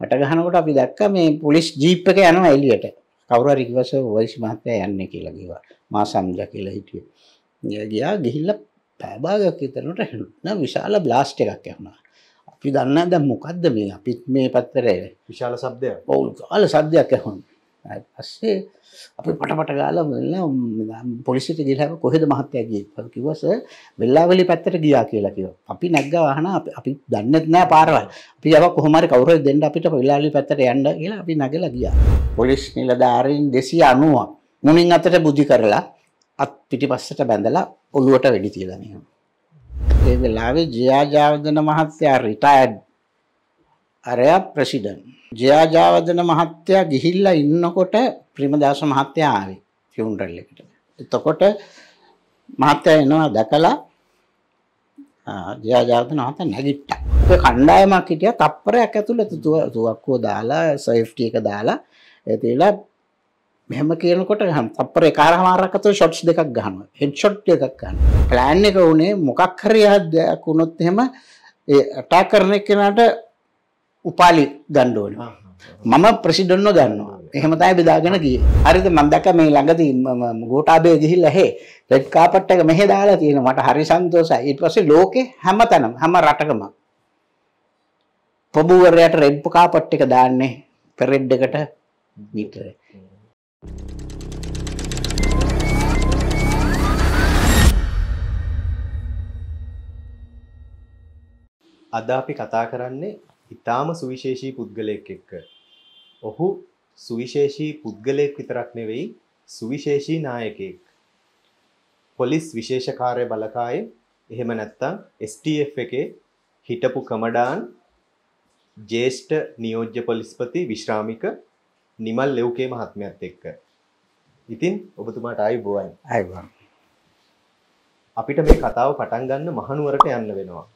වට ගහනකොට අපි දැක්කා මේ පොලිස් ජීප් එක යනවා එළියට. කවුරු හරි කිව්වස වයිසි මහත්තයා යන්නේ කියලා කිව්වා. මා සම්ජා කියලා හිටියේ. ගියා ගිහිල්ලා පෑ භාගයක් විතරනට හෙන්න විශාල බ්ලාස්ට් එකක් වුණා. අපි දන්නා දැන් මොකද්ද මේ අපිත් මේ පැත්තට විශාල શબ્දයක්. ඔව් කාල සද්දයක් ඇහුණා. පස්සේ අපි පටපට ගාලා මෙල්ලා පොලිසියට ගිහලා කොහෙද මහත්තයා ගියේ කියලා කිව්වස වෙල්ලාවලි පැත්තට ගියා කියලා කිව්වා. අපි නැග්ගා වාහන අපි අපි දන්නේ නැහැ පාරවල්. අපි යව කොහොම හරි කවුරු හරි දෙන්න අපිට වෙල්ලාවලි පැත්තට යන්න කියලා අපි නැගලා ගියා. පොලිස් නිලධාරීන් 290ක් මුණින් අතට බුද්ධි කරලා අත් පිටිපස්සට බැඳලා ඔළුවට වෙඩි තියලා මෙහෙම. ඒ වෙලාවේ ජයා ජයවර්ධන මහත්තයා රිටයර්ඩ් අරයා ප්‍රසිඩන්. ජයාජාවදන මහත්තයා ගිහිල්ලා ඉන්නකොට ප්‍රිමදාස මහත්තයා ආවේ ෆියුන්රල් එකට. එතකොට මහත්තයා එනවා දැකලා ජයාජාවදන මහත්තයා නැගිට්ටා. ඒ කණ්ඩායමක් හිටියා තප්පරයක් ඇතුළත තුවක්කුව දාලා සේෆ්ටි එක දාලා ඒතිලා මෙහම කියනකොට හම් තප්පරේ කාරහමාරකතෝ ෂොට්ස් දෙකක් ගහනවා හෙඩ් ෂොට් එකක් ගන්නවා ප්ලෑන් එක උනේ මොකක් හරි දෙයක් වුණොත් එහෙම ඒ අටාක් කරන එක්කෙනාට උපාලි ගන්න ඕනේ. මම ප්‍රෙසිඩන්ව ගන්නවා. එහෙම තමයි බෙදාගෙන ගියේ. හරිද මම දැක්ක මේ ළඟදී මම ගෝඨාභය ගිහිල්ලා හේ රෙඩ් කාපට් එක මෙහෙ දාලා තියෙනවා. මට හරි සන්තෝෂයි. ඊට පස්සේ ලෝකේ හැමතැනම හැම රටකම ප්‍රභූවරයාට රෙඩ් කාපට් එක දාන්නේ පෙරෙඩ් එකට විතරයි. අද අපි කතා කරන්නේ ඉතාම සුවිශේෂී පුද්ගලයෙක් එක්ක. ඔහු සුවිශේෂී පුද්ගලයෙක් විතරක් නෙවෙයි සුවිශේෂී නායකයෙක්. පොලිස් විශේෂකාරය බලකායේ එහෙම නැත්තම් STF එකේ හිටපු කමඩාන් ජේෂ්ඨ නියෝජ්‍ය පොලිස්පති විශ්‍රාමික නිමල් ලෙව්කේ මහත්මයත් එක්ක. ඉතින් ඔබතුමාට ආයුබෝවන්. ආයුබෝවන්. අපිට මේ කතාව පටන් ගන්න මහනුවරට යන්න වෙනවා.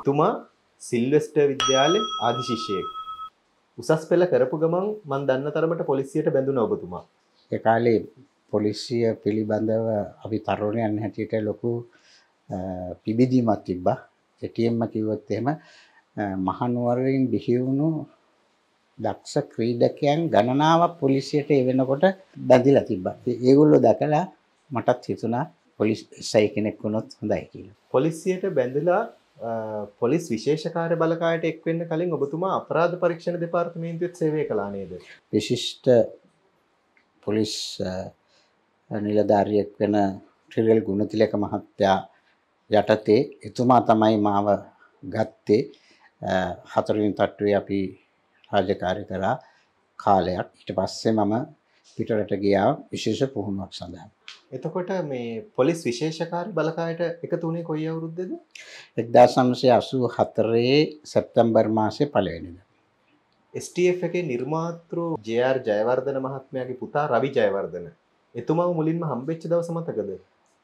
එතුමා සිල්වෙස්ටර් විද්‍යාලේ ආදි ශිෂ්‍යයෙක්. උසස් පෙළ කරපු ගමන් මන් දන්න තරමට පොලිසියට බැඳුන ඔබතුමා. ඒ කාලේ පොලිසිය පිළිබඳව අපි තරුණයන් හැටියට ලොකු පිබිදීමක් තිබ්බා. ඒටිඑම් කිව්වොත් එහෙම මහනුවරින් බිහි වුණු දක්ෂ ක්‍රීඩකයන් ගණනාවක් පොලිසියට එවෙනකොට බැඳිලා තිබ්බා. ඒගොල්ලෝ දැකලා මටත් හිතුණා පොලිස් එස්ఐ කෙනෙක් වුණොත් හොඳයි කියලා. පොලිසියට බැඳලා පොලිස් විශේෂකාර බලකායට එක්වෙන්න කලින් ඔබතුමා අපරාධ පරීක්ෂණ දෙපාර්තමේන්තුවත් සේවය කළා නේද? විශිෂ්ට පොලිස් නිලධාරියෙක් වෙන ට්‍රිවියල් ගුණතිලක මහත්තයා යටතේ එතුමා තමයි මාව ගත්තේ හතරවෙනි තට්ටුවේ අපි රාජකාරී කරා කාලයක්. ඊට පස්සේ මම පිටරට ගියා විශේෂ පුහුණුවක් සඳහා. එතකොට මේ පොලිස් විශේෂකාරී බලකායට එකතු වුණේ කොයි අවුරුද්දේද? 1984 සැප්තැම්බර් මාසේ පළවෙනිදා. STF එකේ නිර්මාතෘ JR ජයවර්ධන මහත්මයාගේ පුතා රවි ජයවර්ධන. එතුමාව මුලින්ම හම්බෙච්ච දවස මතකද?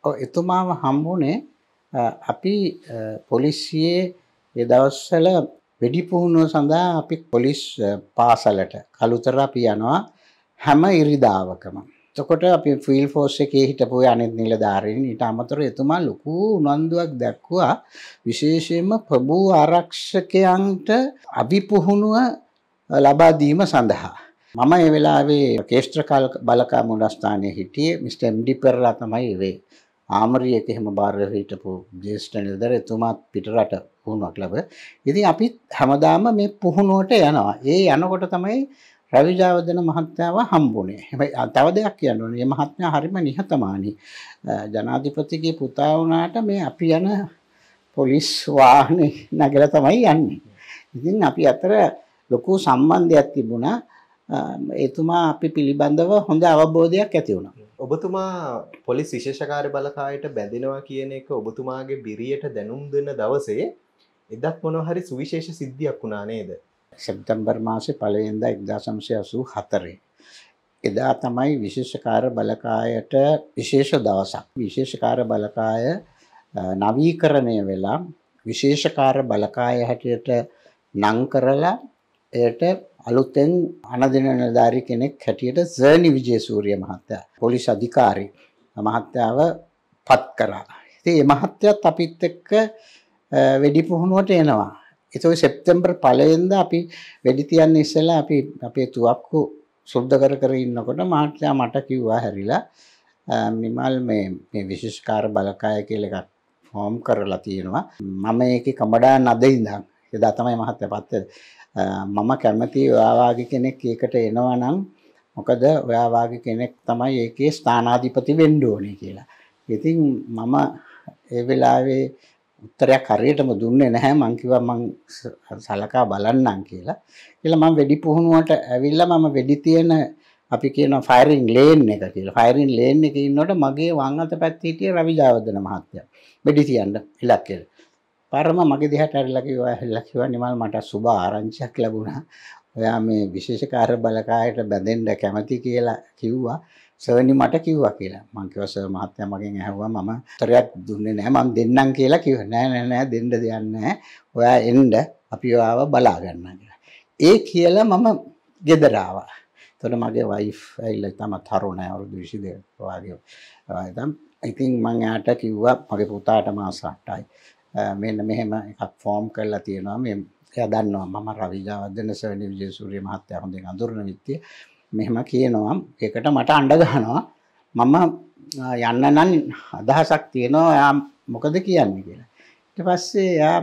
ඔව් එතුමාව හම්බුනේ අපි පොලිසියේ ඒ දවස්වල වෙඩි පුහුණුව සඳහා අපි පොලිස් පාසලට කලුතර අපි යනවා හැම ඉරිදාවකම. එතකොට අපි ෆීල් ෆෝස් එකේ හිටපු අනිත් නිලධාරීන් ඊට අමතරව එතුමා ලොකු උනන්දුවක් දැක්වුවා විශේෂයෙන්ම ප්‍රභූ ආරක්ෂකයන්ට අවිපුහුණුව ලබා දීම සඳහා මම ඒ වෙලාවේ කේෂ්ත්‍ර කාල බලකා මුණස්ථානයේ හිටියේ මිස්ටර් එම්ඩි පෙරලා තමයි වේ. ආමරියක එහෙම බාරව හිටපු ජේෂ්ඨ නිලධර එතුමාත් පිටරට වුණා ක්ලබ. ඉතින් අපි හැමදාම මේ පුහුණුවට යනවා. ඒ යනකොට තමයි රවිජාවදන මහත්තයාව හම්බුනේ. හැබැයි තව දෙයක් කියන්න ඕනේ. මේ මහත්මයා හරිම නිහතමානී. ජනාධිපතිගේ පුතා වුණාට මේ අපි යන පොලිස් වාහනේ නගලා තමයි යන්නේ. ඉතින් අපි අතර ලොකු සම්බන්ධයක් තිබුණා. එතුමා අපි පිළිබඳව හොඳ අවබෝධයක් ඇති වුණා. ඔබතුමා පොලිස් විශේෂකාර්ය බලකායට බැඳෙනවා කියන එක ඔබතුමාගේ බිරියට දැනුම් දෙන දවසේ එදත් මොනවා හරි සුවිශේෂ සිද්ධියක් වුණා නේද? සැප්තැම්බර් මාසේ පළවෙනිදා 1984 එදා තමයි විශේෂකාර බලකායට විශේෂ දවසක්. විශේෂකාර බලකාය නවීකරණය වෙලා විශේෂකාර බලකාය හැටියට නම් කරලා එයට අලුතෙන් අනදින නිලධාරී කෙනෙක් හැටියට සර්නි විජේසූරිය මහත්තයා පොලිස් අධිකාරී මහත්තයාව පත් කරා. ඉතින් මේ මහත්තයත් අපිත් එක්ක වෙඩි පුහුණුවට එනවා. එතකොට සැප්තැම්බර් 1 අපි වෙඩි තියන්න ඉස්සෙල්ලා අපි අපේ තුවක්කු සුද්ධ කර කර ඉන්නකොට මහත්මයා මට කිව්වා හැරිලා නිමල් මේ මේ විශේෂකාර බලකාය කියලා එකක් ෆෝම් කරලා තියෙනවා මම ඒකේ කමඩාන් අද ඉඳන් එදා තමයි මහත්මයා පත් මම කැමති ඔයාගේ කෙනෙක් ඒකට එනවා නම් මොකද ඔයාගේ කෙනෙක් තමයි ඒකේ ස්ථානාධිපති වෙන්න ඕනේ කියලා. ඉතින් මම ඒ වෙලාවේ උත්තරයක් හරියටම දුන්නේ නැහැ මං කිව්වා මං සලකා බලන්නම් කියලා. කියලා මම වෙඩි පුහුණුවට ඇවිල්ලා මම වෙඩි තියෙන අපි කියන ෆයරින් ලේන් එක කියලා. ෆයරින් ලේන් එකේ ඉන්නකොට මගේ වම් අත පැත්තේ හිටිය රවි ජයවර්ධන මහත්තයා. වෙඩි තියන්න ඉලක්කයට. පරම මගේ දිහාට ඇරිලා කිව්වා ඇරිලා කිව්වා නිමල් මට සුබ ආරංචියක් ලැබුණා. ඔයා මේ විශේෂ කාර්ය බලකායට බැඳෙන්න කැමති කියලා කිව්වා. සර්නි මට කිව්වා කියලා. මං කිව්වා සර් මහත්තයා මගෙන් ඇහුවා මම උත්තරයක් දුන්නේ නෑ මම දෙන්නම් කියලා කිව්වා. නෑ නෑ නෑ දෙන්න දෙයක් නෑ. ඔයා එන්න අපි ඔයාව බලා ගන්න කියලා. ඒ කියලා මම ගෙදර ආවා. එතකොට මගේ වයිෆ් ඇවිල්ලා තමයි තරුණයි අවුරුදු 22 වගේ. එතන ඉතින් මං එයාට කිව්වා මගේ පුතාට මාස 8යි. මෙන්න මෙහෙම එකක් ෆෝම් කරලා තියෙනවා. මේ එයා දන්නවා මම රවි ගාවදෙන සර්නි විජේසූරිය මහත්තයා හොඳින් අඳුරන විත්තිය. මෙහෙම කියනවා ඒකට මට අඬ ගහනවා මම යන්න නම් අදහසක් තියෙනවා එයා මොකද කියන්නේ කියලා ඊට පස්සේ එයා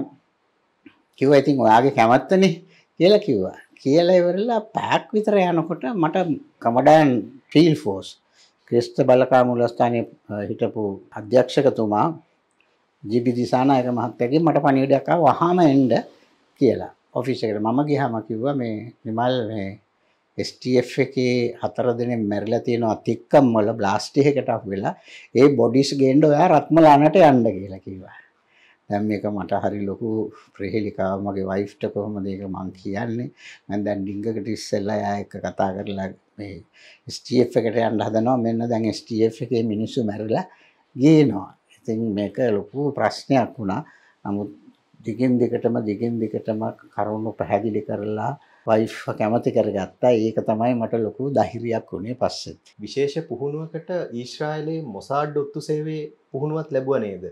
කිව්වා ඉතින් ඔයාගේ කැමැත්තනේ කියලා කිව්වා කියලා ඉවරලා පැක් විතර යනකොට මට කමඩාන් ෆීල් ෆෝස් ක්‍රිස්ත බලකා මූලස්ථානයේ හිටපු අධ්‍යක්ෂකතුමා ජිබි දිසානායක මහත්තයාගෙන් මට පණිවිඩයක් ආවා වහාම එන්න කියලා ඔෆිස් එකට මම ගියාම කිව්වා මේ නිමල් මේ ස්ටF එකේ හතර දෙනෙක් මැරිලා තියෙනවා තික්කම් වල බ්ලාස්ට් එකකට අප් වෙලා ඒ බොඩිස් ගේන්න ඔයා රත්මලානට යන්න කියලා කිව්වා. දැන් මේක මට හරි ලොකු ප්‍රහෙලිකාව මගේ වයිෆ්ට කොහොමද ඒක මං කියන්නේ. මම දැන් ඩිංගකට ඉස්සෙල්ලා එයා එක්ක කතා කරලා මේ ස්ටF එකට යන්න හදනවා. මෙන්න දැන් ස්ටF එකේ මිනිස්සු මැරිලා ගේනවා. ඉතින් මේක ලොකු ප්‍රශ්නයක් වුණා. නමුත් දිගින් දිගටම දිගින් දිගටම කරුණු පැහැදිලි කරලා වයිෆ් කැමති කරගත්තා ඒක තමයි මට ලොකු දහිරියක් වුණේ පස්සෙත්. විශේෂ පුහුණුවකට ඊශ්‍රායිලයේ මොසාඩ් ඔත්තු සේවේ පුහුණුවත් ලැබුව නේද.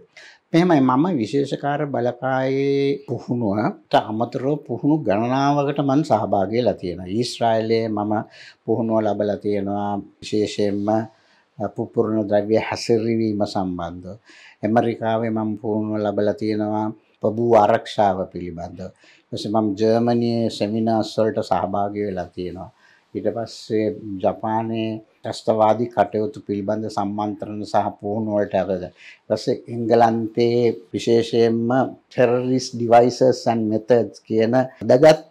මෙමයි මම විශේෂකාර බලකායේ පුහුණුවට අමතරෝ පුහුණු ගණනාවකට මන් සහභාගය ලතියෙන. ඊස්්‍රයිල්ලයේ මම පුහුණුව ලබල තියෙනවා විශේෂයෙන්ම පුපුරුණු ද්‍රව්‍ය හැසිරවීම සම්බන්ධ. ඇමරිකාවේ මම පුහුණුව ලබල තියෙනවා පබූ ආරක්ෂාව පිළිබඳ. ඊපස්සේ මම ජර්මනියේ සෙමිනාර්ස් වලට සහභාගී වෙලා තියෙනවා. ඊට පස්සේ ජපානයේ ත්‍රස්තවාදී කටයුතු පිළිබඳ සම්මන්ත්‍රණ සහ පුහුණු වලට අරද. ඊපස්සේ එංගලන්තයේ විශේෂයෙන්ම terrorist devices and methods කියන වැදගත්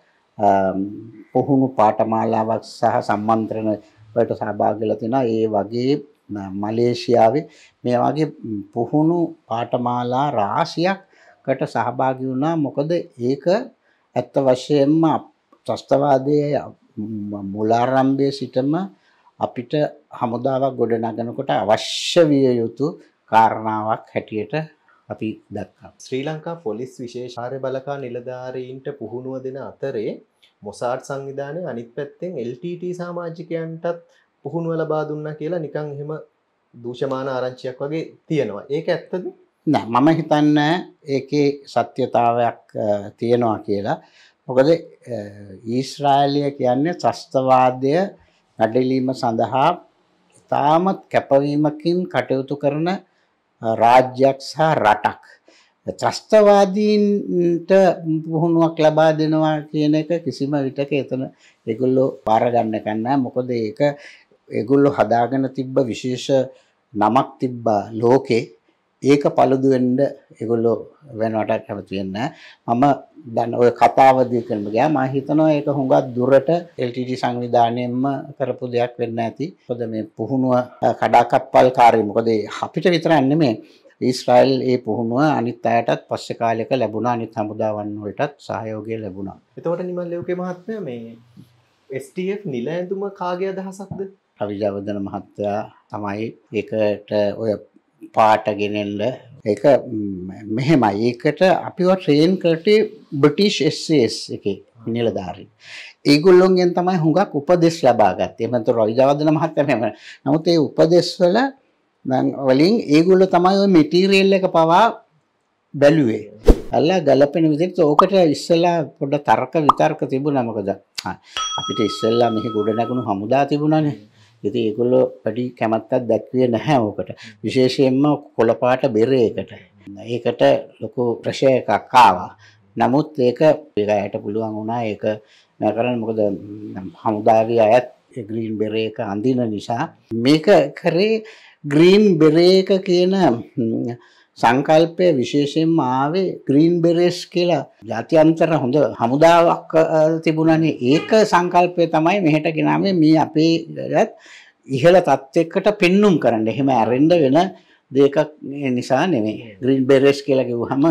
පුහුණු පාඨමාලාවක් සහ සම්මන්ත්‍රණ වලට සහභාගී වෙලා තිනවා. ඒ වගේ මලේසියාවේ මේ වගේ පුහුණු පාඨමාලා රාශියක් කට සහභාගී වුණා මොකද ඒක ඇත්ත වශයෙන්ම ත්‍රස්තවාදයේ මුලාරම්භයේ සිටම අපිට හමුදාවක් ගොඩනගනකොට අවශ්‍ය විය යුතු කාරණාවක් හැටියට අපි දක්වා. ශ්‍රී ලංකා පොලිස් විශේෂාර්ය බලකා නිලධාරීන්ට පුහුණුව දෙන අතරේ මොසාට් සංවිධානය අනිත් පැත්තෙන් LTT සමාජිකයන්ටත් පුහුණුව ලබා දුන්නා කියලා නිකන් එහෙම දූෂමාන ආරංචියක් වගේ තියෙනවා. ඒක ඇත්තද? නෑ මම හිතන්නේ ඒකේ සත්‍යතාවයක් තියෙනවා කියලා. මොකද ඊශ්‍රායලිය කියන්නේ ත්‍ස්තවාදය නැඩලීම සඳහා ඉතාමත් කැපවීමකින් කටයුතු කරන රාජ්‍යයක් සහ රටක්. ත්‍රස්තවාදීන්ට පුහුණුවක් ලබා දෙනවා කියන එක කිසිම විටක එතන ඒගොල්ලෝ පාර ගන්න එකක් නැහැ. මොකද ඒක ඒගොල්ලෝ හදාගෙන තිබ්බ විශේෂ නමක් තිබ්බා ලෝකේ ඒක paludu වෙන්න ඒගොල්ලෝ වෙනවට කැමති වෙන්නේ මම දැන් ওই කතාව දිගටම ගියා මම හිතනවා ඒක හුඟක් දුරට LTT සංවිධානයෙන්ම කරපු දෙයක් වෙන්න ඇති. මොකද මේ පුහුණුව කඩාකප්පල්කාරී. මොකද අපිට විතරක් නෙමෙයි ඊස්රායිල් ඒ පුහුණුව අනිත් අයටත් පස්සේ කාලයක ලැබුණා අනිත් හමුදාවන් වලටත් සහයෝගය ලැබුණා. එතකොට නිමල් ලෙව්ගේ මහත්මයා මේ STF නිල ඇඳුම කාගේ අදහසක්ද? අවිජාවදන මහත්තයා තමයි ඒකට ඔය පාට ගෙනෙන්ඩ එක මෙහෙමයි ඒකට අපිව ට්‍රේන් කරටේ බ්‍රටිෂ් එස්ස් එක නිලධාරී ඒගොල්ලොන්ගෙන් තමයි හුඟක් උපදෙස් ලබාගත්තේ මත රොයිජවදන මහත්තමම නමුත් ඒ උපදෙස්වල වලින් ඒගොල්ල තමයි මිටීරේල් එක පවා බැලුවේ අල්ලා ගලපෙන විදිහට ඕකට ඉස්සලා පොඩ තර්ක විතර්ක තිබුණා මොකද අපිට ඉස්සෙල්ලා මෙහි ගොඩනැගුණු හමුදා තිබුණානේ ඉතින් ඒගොල්ලෝ පැඩි කැමැත්තක් දැක්වේ නැහැ ඕකට. විශේෂයෙන්ම කොළපාට බෙරේකට. ඒකට ලොකු ප්‍රශයකක් ආවා. නමුත් ඒක ඒකට පුළුවන් වුණා ඒක මම කරන්න මොකද හමුදාගේ අයත් ග්‍රීන් බෙරේ එක අඳින නිසා මේක කරේ ග්‍රීන් බෙරේ එක කියන සංකල්පය විශේෂයෙන්ම ආවේ ග්‍රීන් බෙරේස් කියලා ජාත්‍යන්තර හොඳ හමුදාවක් තිබුණනේ ඒක සංකල්පය තමයි මෙහෙට ගෙනාවේ මේ අපේ ඉහළ තත්ත්වයකට පෙන්눔 කරන්න. එහෙම ඇරෙන්න වෙන දෙයක් නිසා නෙමෙයි. ග්‍රීන් බෙරේස් කියලා කිව්වහම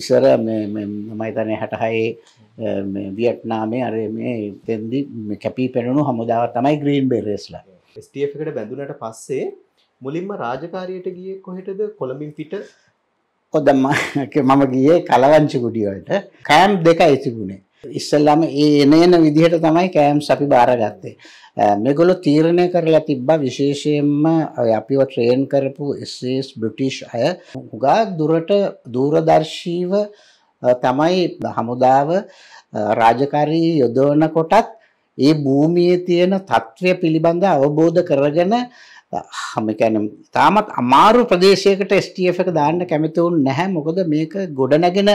ඉස්සර මේ මම හිතන්නේ 66 මේ වියට්නාමයේ අර මේ තෙන්දි කැපී පෙනුණු හමුදාව තමයි ග්‍රීන් බෙරේස්ලා. STF එකට බැඳුනට පස්සේ මුලින්ම රාජකාරියට ගියේ කොහෙටද කොළඹින් පිට ඔදම මම ගියේ කලවංචි කුටිවලට කෑම් දෙකයි තිබුණේ. ඉස්සල්ලාම ඒ එන එන විදිහට තමයි කෑම්ස් අපි බාරගත්තේ. මේගොල්ලෝ තීරණය කරලා තිබ්බා විශේෂයෙන්ම අපිව ට්‍රේන් කරපු එස්එස් බ්‍රිටිෂ් අය හුඟා දුරට දූරදර්ශීව තමයි හමුදාව රාජකාරී යොදවනකොටත් ඒ භූමියේ තියෙන తත්වය පිළිබඳ අවබෝධ කරගෙන හම කියන්නේ තාමත් අමාරු ප්‍රදේශයකට STF එක දාන්න කැමති වුණ නැහැ මොකද මේක ගොඩ නැගෙන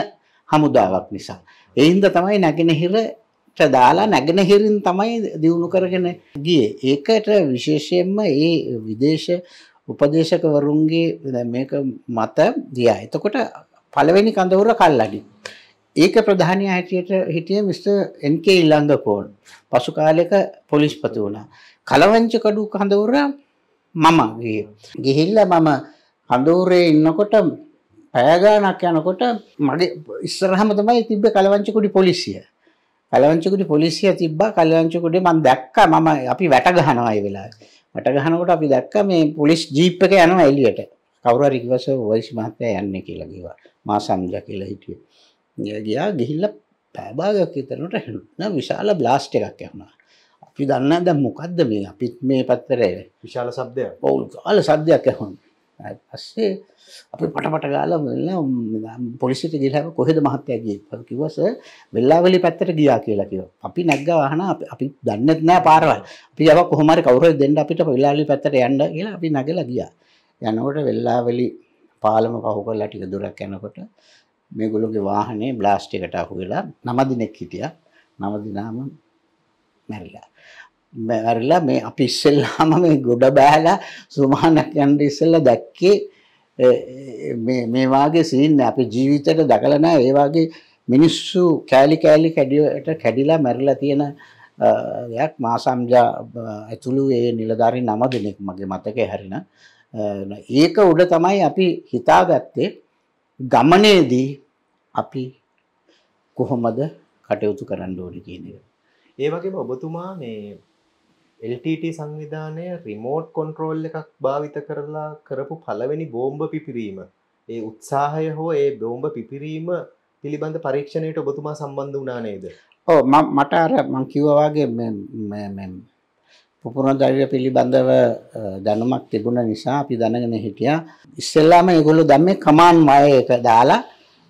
හමුදාවක් නිසා. ඒ හින්දා තමයි නැගෙනහිරට දාලා නැගෙනහිරින් තමයි දියුණු කරගෙන ගියේ. ඒකට විශේෂයෙන්ම ඒ විදේශ උපදේශකවරුන්ගේ මේක මත දියා. එතකොට පළවෙනි කඳවුර කල්ලාඩි. ඒක ප්‍රධානී හැටියට හිටිය මිස්ටර් එන්කේ ඉලංගකෝන්. පසු කාලෙක පොලිස්පති වුණා. කලවංච කඩු කඳවුර මම ගියේ. ගිහිල්ලා මම කඳවුරේ ඉන්නකොට පැය ගාණක් යනකොට මගේ ඉස්සරහම තමයි තිබ්බ කලවංචිකුඩි පොලිසිය. කලවංචිකුඩි පොලිසිය තිබ්බා කලවංචිකුඩි මම දැක්කා මම අපි වැට ගහනවා ඒ වෙලාවේ. වැට ගහනකොට අපි දැක්කා මේ පොලිස් ජීප් එක යනවා එළියට. කවුරු හරි කිව්වස වයිස් මහත්තයා යන්නේ කියලා කිව්වා. මා සම්ජා කියලා හිටියේ. ගියා ගිහිල්ලා පැය භාගයක් විතරනට හෙන්න විශාල බ්ලාස්ට් එකක් යනවා. අපි දන්න ද මොකක්ද මේ අපිත් මේ පත්තරේ විශාල සබ්දය ඔවුල් කාල සද්‍යයක් ඇහොන් පස්සේ අපි පටපට ගාලා මෙල්ල පොලිසියට ගිහලා කොහෙද මහත්තයා ගියේ කියලා කිව්වස වෙල්ලාවලි පැත්තට ගියා කියලා කිව්වා. අපි නැග්ග වාහන අපි දන්නේ නැහැ පාරවල්. අපි යව කොහොම හරි කවුරු හරි දෙන්න අපිට වෙල්ලාවලි පැත්තට යන්න කියලා අපි නැගලා ගියා. යනකොට වෙල්ලාවලි පාලම පහු කරලා ටික දුරක් යනකොට මේගොල්ලෝගේ වාහනේ බ්ලාස්ට් එකට අහු වෙලා නම දිනෙක් හිටියා. නම දිනාම මැරිලා. මැරිලා මේ අපි ඉස්සෙල්ලාම මේ ගොඩ බෑලා සුමානක් යන්න ඉස්සෙල්ලා දැක්කේ මේ මේ වාගේ සීන් අපි ජීවිතේට දකලා නැහැ. ඒ වාගේ මිනිස්සු කෑලි කෑලි කැඩියට කැඩිලා මැරිලා තියෙන දෙයක් මාසම්ජා ඇතුළු ඒ නිලධාරී නම දෙනෙක් මගේ මතකේ හරින. ඒක උඩ තමයි අපි හිතාගත්තේ ගමනේදී අපි කොහොමද කටයුතු කරන්න ඕනි කියන එක. ඒ වගේම ඔබතුමා මේ LTT සංවිධානය රිමෝට් කොන්ට්‍රෝල් එකක් භාවිත කරලා කරපු පළවෙනි බෝම්භ පිපිරීම ඒ උත්සාහය හෝ ඒ බෝම්භ පිපිරීම පිළිබඳ පරීක්ෂණයට ඔබතුමා සම්බන්ධ වනානේද ඕ මට අර මං කිව්වවාගේ පුපුරණ දර්ය පිළිබඳව දැනුමක් තිබුණ නිසා අපි දැනගෙන හිටිය ඉස්සෙල්ලාම ඒගොලු දම්ම කමාන් වය එක දාලා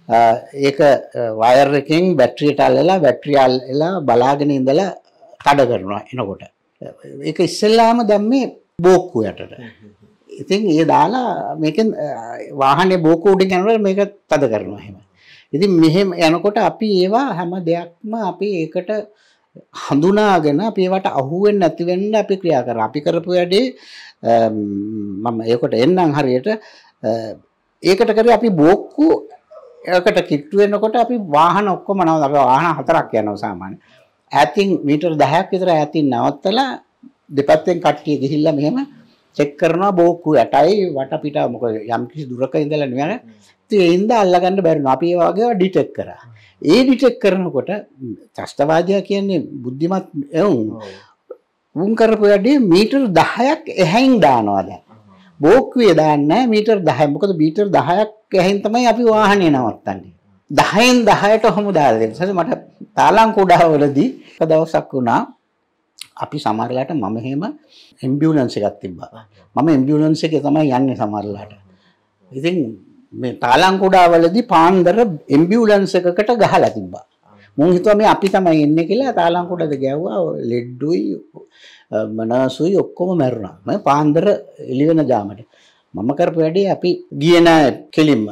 ඒක වයර් එකෙන් බැටරියට අල්ලලා බැටරිය අල්ලලා බලාගෙන ඉඳලා කඩ කරනවා එනකොට. ඒක ඉස්සෙල්ලාම දැම්මේ බෝක්කු යටට. ඉතින් ඒ දාලා මේකෙන් වාහනේ බෝක්කු උඩින් යනකොට මේක තද කරනවා එහෙම. ඉතින් මෙහෙම යනකොට අපි ඒවා හැම දෙයක්ම අපි ඒකට හඳුනාගෙන අපි ඒවට අහු වෙන්නේ නැති වෙන්න අපි ක්‍රියා කරා. අපි කරපු වැඩේ මම ඒකට එන්නම් හරියට ඒකට කරේ අපි බෝක්කු ඒකට කිට්ටු වෙනකොට අපි වාහන ඔක්කොම නවත්ලා අපි වාහන හතරක් යනවා සාමාන්‍ය. ඈතින් මීටර් 10ක් විතර ඈතින් නවත්තලා දෙපැත්තෙන් කට්ටිය ගිහිල්ලා මෙහෙම චෙක් කරනවා බෝක්කු යටයි වටපිටා මොකද යම්කිසි දුරක ඉඳලා නෙවෙයි. ඉතින් ඒ හින්දා අල්ලගන්න බැරි නෝ. අපි ඒ වගේ ඩිටෙක්ට් කරා. ඒ ඩිටෙක්ට් කරනකොට ත්‍ස්තවාදියා කියන්නේ බුද්ධිමත් එවුන්. උන් කරපු වැඩේ මීටර් 10ක් එහයින් දානවා දැන්. බෝක්කුවේ දාන්න මීටර් 10. මොකද මීටර් 10ක් ඇහෙන් තමයි අපි වාහනේ නවත්තන්නේ. 10න් 10ට ඔහොම දාලා දෙන්න. හරි මට තාලංකුඩාවලදී එක දවසක් වුණා අපි සමහරලාට මම එහෙම ඇම්බියුලන්ස් එකක් තිබ්බා. මම ඇම්බියුලන්ස් එකේ තමයි යන්නේ සමහරලාට. ඉතින් මේ තාලංකුඩාවලදී පාන්දර ඇම්බියුලන්ස් එකකට ගහලා තිබ්බා. මම හිතුවා මේ අපි තමයි එන්නේ කියලා තාලංකුඩද ගැව්වා ලෙඩ්ඩුයි මනාසුයි ඔක්කොම මැරුණා මම පාන්දර එළි වෙන ජාමට මම කරපු වැඩේ අපි ගියේ නෑ කෙලින්ම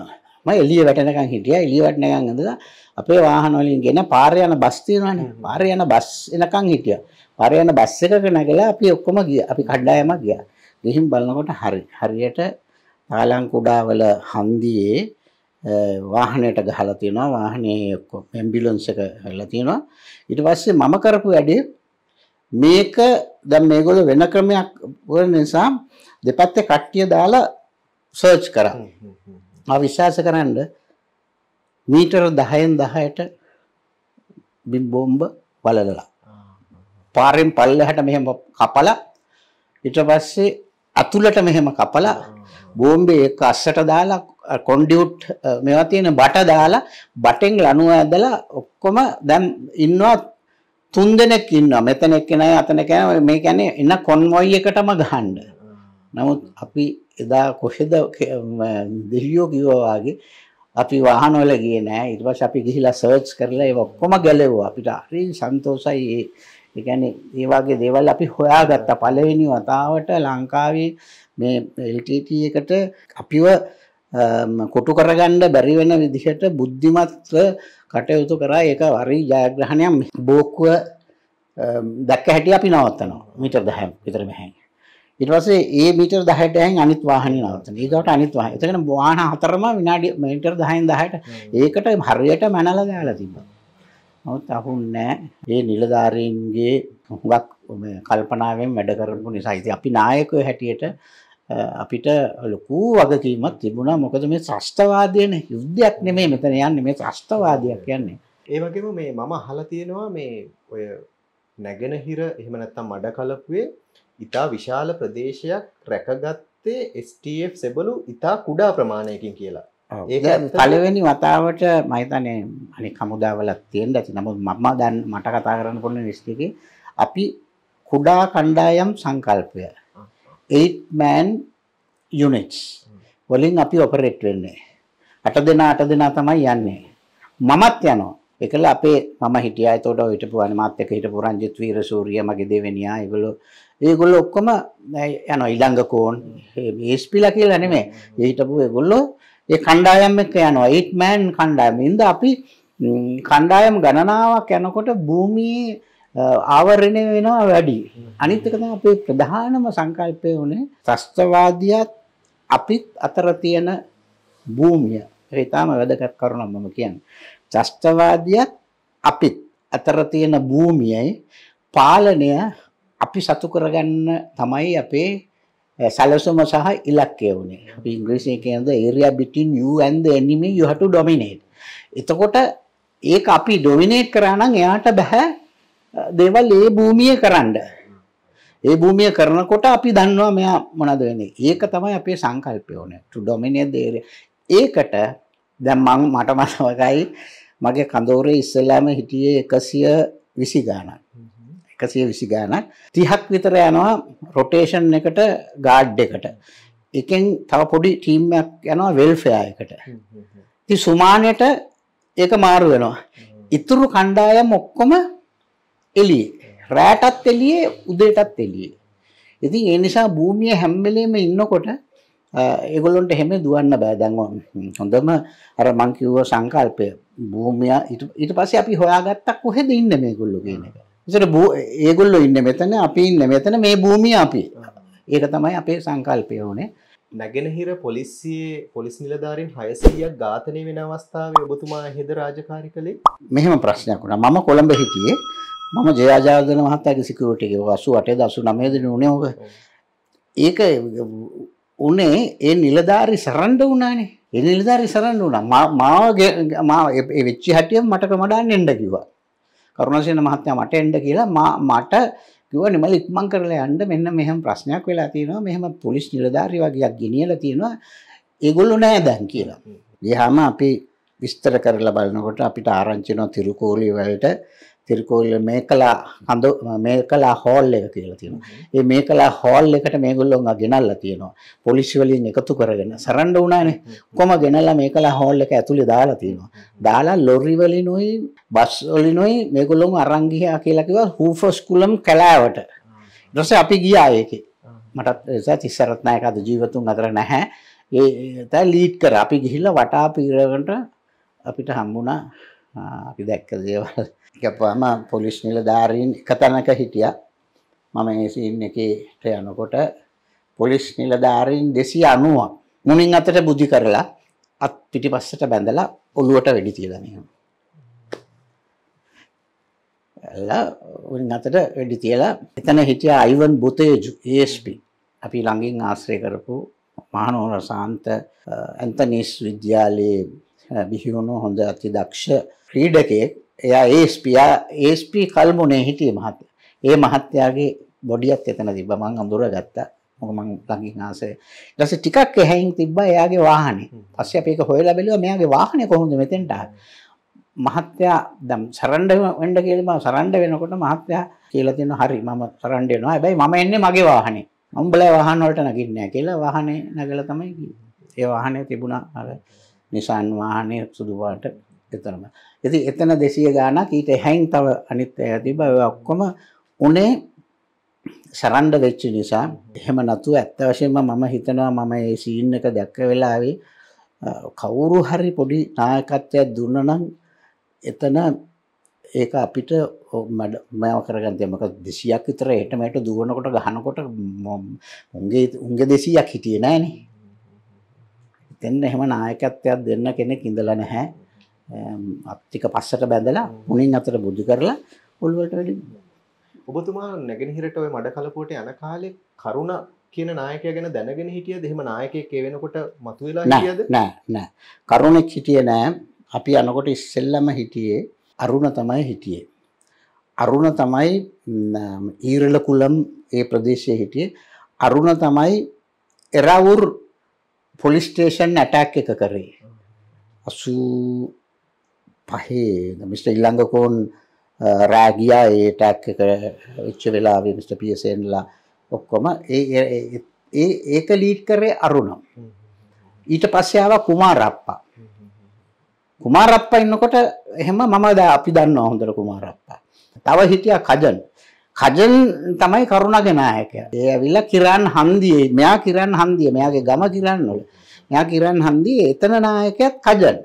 මම එළිය වැටෙනකන් හිටියා එළිය වැටෙනකන් ඉඳලා අපේ වාහන වලින් ගෙන පාරේ යන බස් තියෙනවනේ පාරේ යන බස් එනකන් හිටියා පාරේ යන බස් එකක නැගලා අපි ඔක්කොම ගියා අපි කණ්ඩායම ගියා ගිහින් බලනකොට හරි හරියට තාලං කුඩාවල හන්දියේ වාහනයට ගහලා තියෙනවා වාහනේ ඔක්කොම ඇම්බියුලන්ස් එක හැලලා තියෙනවා ඊට පස්සේ මම කරපු වැඩේ මේක දැන් මේගොල්ලෝ වෙන ක්‍රමයක් වන නිසා දෙපැත්තේ කට්ටිය දාලා සර්ච් කරා. මම විශ්වාස කරන්න මීටර 10න් 10ට බිම් බෝම්බ වලලලා. පාරෙන් පල්ලෙහාට මෙහෙම කපලා ඊට පස්සේ අතුලට මෙහෙම කපලා බෝම්බේ එක අස්සට දාලා කොන්ඩියුට් මේවා තියෙන බට දාලා බටෙන් ලණුව ඇදලා ඔක්කොම දැන් ඉන්නවා තුන් දෙනෙක් ඉන්නවා මෙතන එක්කෙනයි අතන එක්කෙනයි මේ කියන්නේ එන කොන්වොයි එකටම ගහන්න. නමුත් අපි එදා කොහෙද දෙවියෝ කිව්වා වගේ අපි වාහන වල ගියේ නෑ. ඊට පස්සේ අපි ගිහිලා සර්ච් කරලා ඒව ඔක්කොම ගැලෙව්වා. අපිට හරි සන්තෝෂයි ඒ. ඒ කියන්නේ ඒ වගේ දේවල් අපි හොයාගත්තා පළවෙනි වතාවට ලංකාවේ මේ LTT එකට අපිව කොටු කරගන්න බැරි වෙන විදිහට බුද්ධිමත්ව කටයුතු කරා ඒක හරි ජයග්‍රහණයක් බෝක්කුව දැක්ක හැටි අපි නවත්තනවා මීටර් 10ක් විතර මෙහෙන් ඊට පස්සේ ඒ මීටර් 10ට ඇහින් අනිත් වාහනේ නවත්තන. ඊගොට අනිත් වාහනේ. එතකොට වාහන හතරම විනාඩි මීටර් 10න් 10ට ඒකට හරියට මැනලා දාලා තිබ්බා. නමුත් අහුන්නේ නැහැ. ඒ නිලධාරීන්ගේ හුඟක් කල්පනාවෙන් වැඩ කරපු නිසා. ඉතින් අපි නායකයෝ හැටියට අපිට ලොකු වගකීමක් තිබුණා මොකද මේ ශ්‍රෂ්ඨවාදයන යුද්ධයක් නෙමේ මෙතන යන්න මේ ශ්‍රෂ්ඨවාදයක් කියන්නේ ඒවගේම මේ මම හල තියෙනවා මේ ඔය නැගෙනහිර එහෙම නැත්තම් මඩ කලපුවේ ඉතා විශාල ප්‍රදේශයක් රැකගත්තේ ස්ටF සෙබලු ඉතා කුඩා ප්‍රමාණයකින් කියලා පලවෙනි වතාවට මහිතනය අනි කමුදාවලත් තියෙන් ඇති නමුත් මම දැන් මට කතා කරන්න කොන්න නිස්ටික අපි කුඩා කණ්ඩායම් සංකල්පය 8 මෑන් යුනිට්ස් වලින් අපි ඔපරේට් වෙන්නේ. 8 දෙනා 8 දෙනා තමයි යන්නේ. මමත් යනවා. ඒකල අපේ මම හිටියා. එතකොට ඔය හිටපු අනිමාත් එක හිටපු රංජිත් වීරසූරිය මගේ දෙවෙනියා. ඒගොල්ලෝ ඒගොල්ලෝ ඔක්කොම යනවා ඊළඟ කෝන්. ඒස්පිලා කියලා නෙමෙයි. ඒ හිටපු ඒගොල්ලෝ ඒ කණ්ඩායම් එක්ක යනවා. 8 මෑන් කණ්ඩායමින්ද අපි කණ්ඩායම් ගණනාවක් යනකොට භූමියේ ආවරණය වෙනවා වැඩි. අනිත් එක තමයි අපේ ප්‍රධානම සංකල්පය උනේ ත්‍ස්තවාදියාත් අපිත් අතර තියෙන භූමිය. ඒක ඊටාම වැදගත් කරුණක් මම කියන්නේ. ත්‍ස්තවාදියාත් අපිත් අතර තියෙන භූමියයි පාලනය අපි සතු කරගන්න තමයි අපේ සැලසුම සහ ඉලක්කය වුණේ. අපි ඉංග්‍රීසියෙන් කියනද area between you and the enemy you have to dominate. එතකොට ඒක අපි ඩොමිනේට් කරා නම් එයාට බෑ දේවල් ඒ භූමිය කරන්න. ඒ භූමිය කරනකොට අපි දන්නවා මෙයා මොනද වෙන්නේ. ඒක තමයි අපේ සංකල්පය ඕනේ. to dominate the area. ඒකට දැන් මම මට මතකයි මගේ කඳවුරේ ඉස්සෙල්ලාම හිටියේ 120 ගාණක්. 120 ගාණක් 30ක් විතර යනවා රොටේෂන් එකට ගාඩ් එකට. එකෙන් තව පොඩි ටීම් එකක් යනවා වෙල්ෆෙයා එකට. ඉතින් සුමානෙට ඒක මාරු වෙනවා. ඉතුරු කණ්ඩායම් ඔක්කොම එලියේ රෑටත් එලියේ උදේටත් එලියේ ඉතින් ඒ නිසා භූමිය හැම වෙලේම ඉන්නකොට ඒගොල්ලොන්ට හැම දුවන්න බෑ දැන් හොඳම අර මං කිව්ව සංකල්පය භූමිය ඊට පස්සේ අපි හොයාගත්තා කොහෙද ඉන්නේ මේගොල්ලෝ කියන එක. ඉතින් ඒගොල්ලෝ ඉන්නේ මෙතන අපි ඉන්නේ මෙතන මේ භූමිය අපි. ඒක තමයි අපේ සංකල්පය උනේ. නැගෙනහිර පොලිස්සියේ පොලිස් නිලධාරින් හයසීයක් ඝාතනය වෙන අවස්ථාවේ ඔබතුමා හෙද රාජකාරි කළේ මෙහෙම ප්‍රශ්නයක් වුණා මම කොළඹ හිටියේ මම ජයාජාර්ධන මහත්තයාගේ සිකියුරිටි එක 88 89 දින උනේ ඔක ඒක උනේ ඒ නිලධාරි සරණ්ඩ වුණානේ ඒ නිලධාරි සරණ්ඩ වුණා මාව මාව ඒ වෙච්ච හැටියෙන් මට කමඩාන්න එන්න කිව්වා කරුණාසේන මහත්තයා මට එන්න කියලා මට කිව්වා නිමල ඉක්මන් කරලා යන්න මෙන්න මෙහෙම ප්‍රශ්නයක් වෙලා තියෙනවා මෙහෙම පොලිස් නිලධාරිය වගේක් ගෙනියලා තියෙනවා ඒගොල්ලෝ නෑ දැන් කියලා. ගියාම අපි විස්තර කරලා බලනකොට අපිට ආරංචි වෙනවා තිරුකෝලී වලට තිරිකෝල මේකලා කඳු මේකලා හෝල් එක කියලා තියෙනවා. ඒ මේකලා හෝල් එකට මේගොල්ලෝ ගෙනල්ලා තියෙනවා. පොලිසි වලින් එකතු කරගෙන සරන්ඩ වුණානේ. කොහොම ගෙනල්ලා මේකලා හෝල් එක ඇතුලේ දාලා තියෙනවා. දාලා ලොරි වලිනුයි බස් වලිනුයි මේගොල්ලෝ අරන් ගියා කියලා කිව්වා හූෆස්කුලම් කලාවට. ඊට පස්සේ අපි ගියා ඒකේ. මටත් ඒසත් ඉස්සරත් නැහැ කද ජීවතුන් අතර නැහැ. ඒ තැ ලීඩ් කර අපි ගිහිල්ලා වටා පීරකට අපිට හම්බුණා අපි දැක්ක දේවල් එකපාරම පොලිස් නිලධාරීන් එක තැනක හිටියා. මම ඒ සීන් එකට යනකොට පොලිස් නිලධාරීන් 290ක් මුණින් අතට බුද්ධි කරලා අත් පිටිපස්සට බැඳලා ඔළුවට වෙඩි තියලා මෙහෙම. එලා මුණින් අතට වෙඩි තියලා එතන හිටියා අයිවන් බුතේජු ASP අපි ළඟින් ආශ්‍රය කරපු මහනුවර සාන්ත ඇන්තනිස් විද්‍යාලයේ බිහි වුණු හොඳ අති දක්ෂ ක්‍රීඩකයෙක් එයා ඒස්පියා ඒස්පී කල්මුණේ හිටිය මහත්තය. ඒ මහත්තයාගේ බොඩියත් එතන තිබ්බ මං අඳුරගත්තා. මොක මං ළඟින් ආසේ. ඊට පස්සේ ටිකක් එහැයින් තිබ්බා එයාගේ වාහනේ. පස්සේ අපි ඒක හොයලා බැලුවා මෙයාගේ වාහනේ කොහොමද මෙතෙන්ට ආවේ. මහත්තයා දැන් සරණ්ඩ වෙන්න කියලා මම සරණ්ඩ වෙනකොට මහත්තයා කියලා තියෙනවා හරි මම සරණ්ඩ වෙනවා. හැබැයි මම එන්නේ මගේ වාහනේ. උඹලා වාහන වලට නගින්නේ නැහැ කියලා වාහනේ නගලා තමයි ගියේ. ඒ වාහනේ තිබුණා අර නිසාන් වාහනේ සුදු පාට එතරම. ඉතින් එතන 200 ගාණක් ඊට එහයින් තව අනිත් ඇය තිබ්බා. ඒ ඔක්කොම උනේ සරන්ඩ වෙච්ච නිසා. එහෙම නැතුව ඇත්ත වශයෙන්ම මම හිතනවා මම මේ සීන් එක දැක්ක වෙලාවේ කවුරු හරි පොඩි නායකත්වයක් දුන්නා නම් එතන ඒක අපිට මම කරගන්න තියෙන මොකද 200ක් විතර එහෙට මෙහෙට දුවනකොට ගහනකොට උන්ගේ උන්ගේ 200ක් හිටියේ නෑනේ. එතෙන් එහෙම නායකත්වයක් දෙන්න කෙනෙක් ඉඳලා නැහැ. අප්තික පස්සට බැඳලා මුණින් අතර බුදු කරලා ඔළුවට වැඩි ඔබතුමා නැගෙනහිරට ඔය මඩ කලපුවට යන කාලේ කරුණ කියන නායකය ගැන දැනගෙන හිටියද එහෙම නායකයෙක් ඒ වෙනකොට මතුවලා හිටියද නෑ නෑ කරුණෙක් හිටියේ නෑ අපි යනකොට ඉස්සෙල්ලම හිටියේ අරුණ තමයි හිටියේ අරුණ තමයි ඊරල කුලම් ඒ ප්‍රදේශයේ හිටියේ අරුණ තමයි එරවුර් පොලිස් ස්ටේෂන් ඇටැක් එක කරේ 80 පහේ මිට. ඉල්ලංගකෝන් රෑගියා ඒ ටැක් එක විච්ච වෙලාවේ මිට. පියසෙන්ලා ඔක්කොම ඒක ලීට් කරේ අරුණම්. ඊට පස්සයාව කුමාරප්පා. කුමාරප්පා ඉන්නකොට එහෙම මම ද අපි දන්න හොඳර කුමාරප්පා. තව හිටිය කජන්. කජන් තමයි කරුණගෙනායක. ඒ ඇවිල්ලා කිරන් හන්දියේ මෙයා කිරන් හන්දිය මෙයාගේ ගම කිරන්නොල. එයා කිරන් හන්දිය එතන නායකයත් කජන්.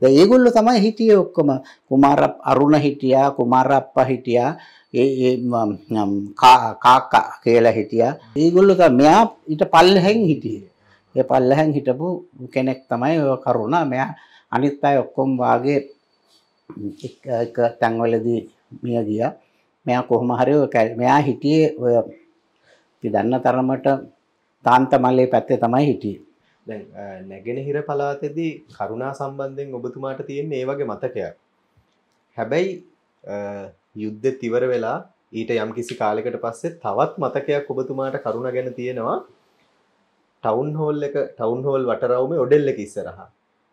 දැන් ඒගොල්ලෝ තමයි හිටියේ ඔක්කොම කුමාර අරුණ හිටියා, කුමාර අප්පා හිටියා, ඒ කාකා කියලා හිටියා. ඒගොල්ලෝ තමයි මෙයා ඊට පල්ලෙහෙන් හිටියේ. ඒ පල්ලෙහෙන් හිටපු කෙනෙක් තමයි ඔය කරුණා. මෙයා අනිත් අය ඔක්කොම වාගේ එක එක තැන්වලදී මිය ගියා. මෙයා කොහොම හරි ඔය මෙයා හිටියේ ඔය අපි දන්න තරමට තාන්ත මල්ලේ පැත්තේ තමයි හිටියේ. දැන් නැගෙනහිර පලාතෙදී කරුණා සම්බන්ධයෙන් ඔබතුමාට තියෙන් ඒ වගේ මතකයක් හැබැයි යුද්ධ තිවර වෙලා ඊට යම් කිසි කාලෙකට පස්සේ තවත් මතකයක් ඔබතුමාට කරුණ ගැන තියෙනවා ටවුන් හෝල් එක ටවුන් හෝල් වටරවම ඔඩෙල්ල එක ඉස්සරහා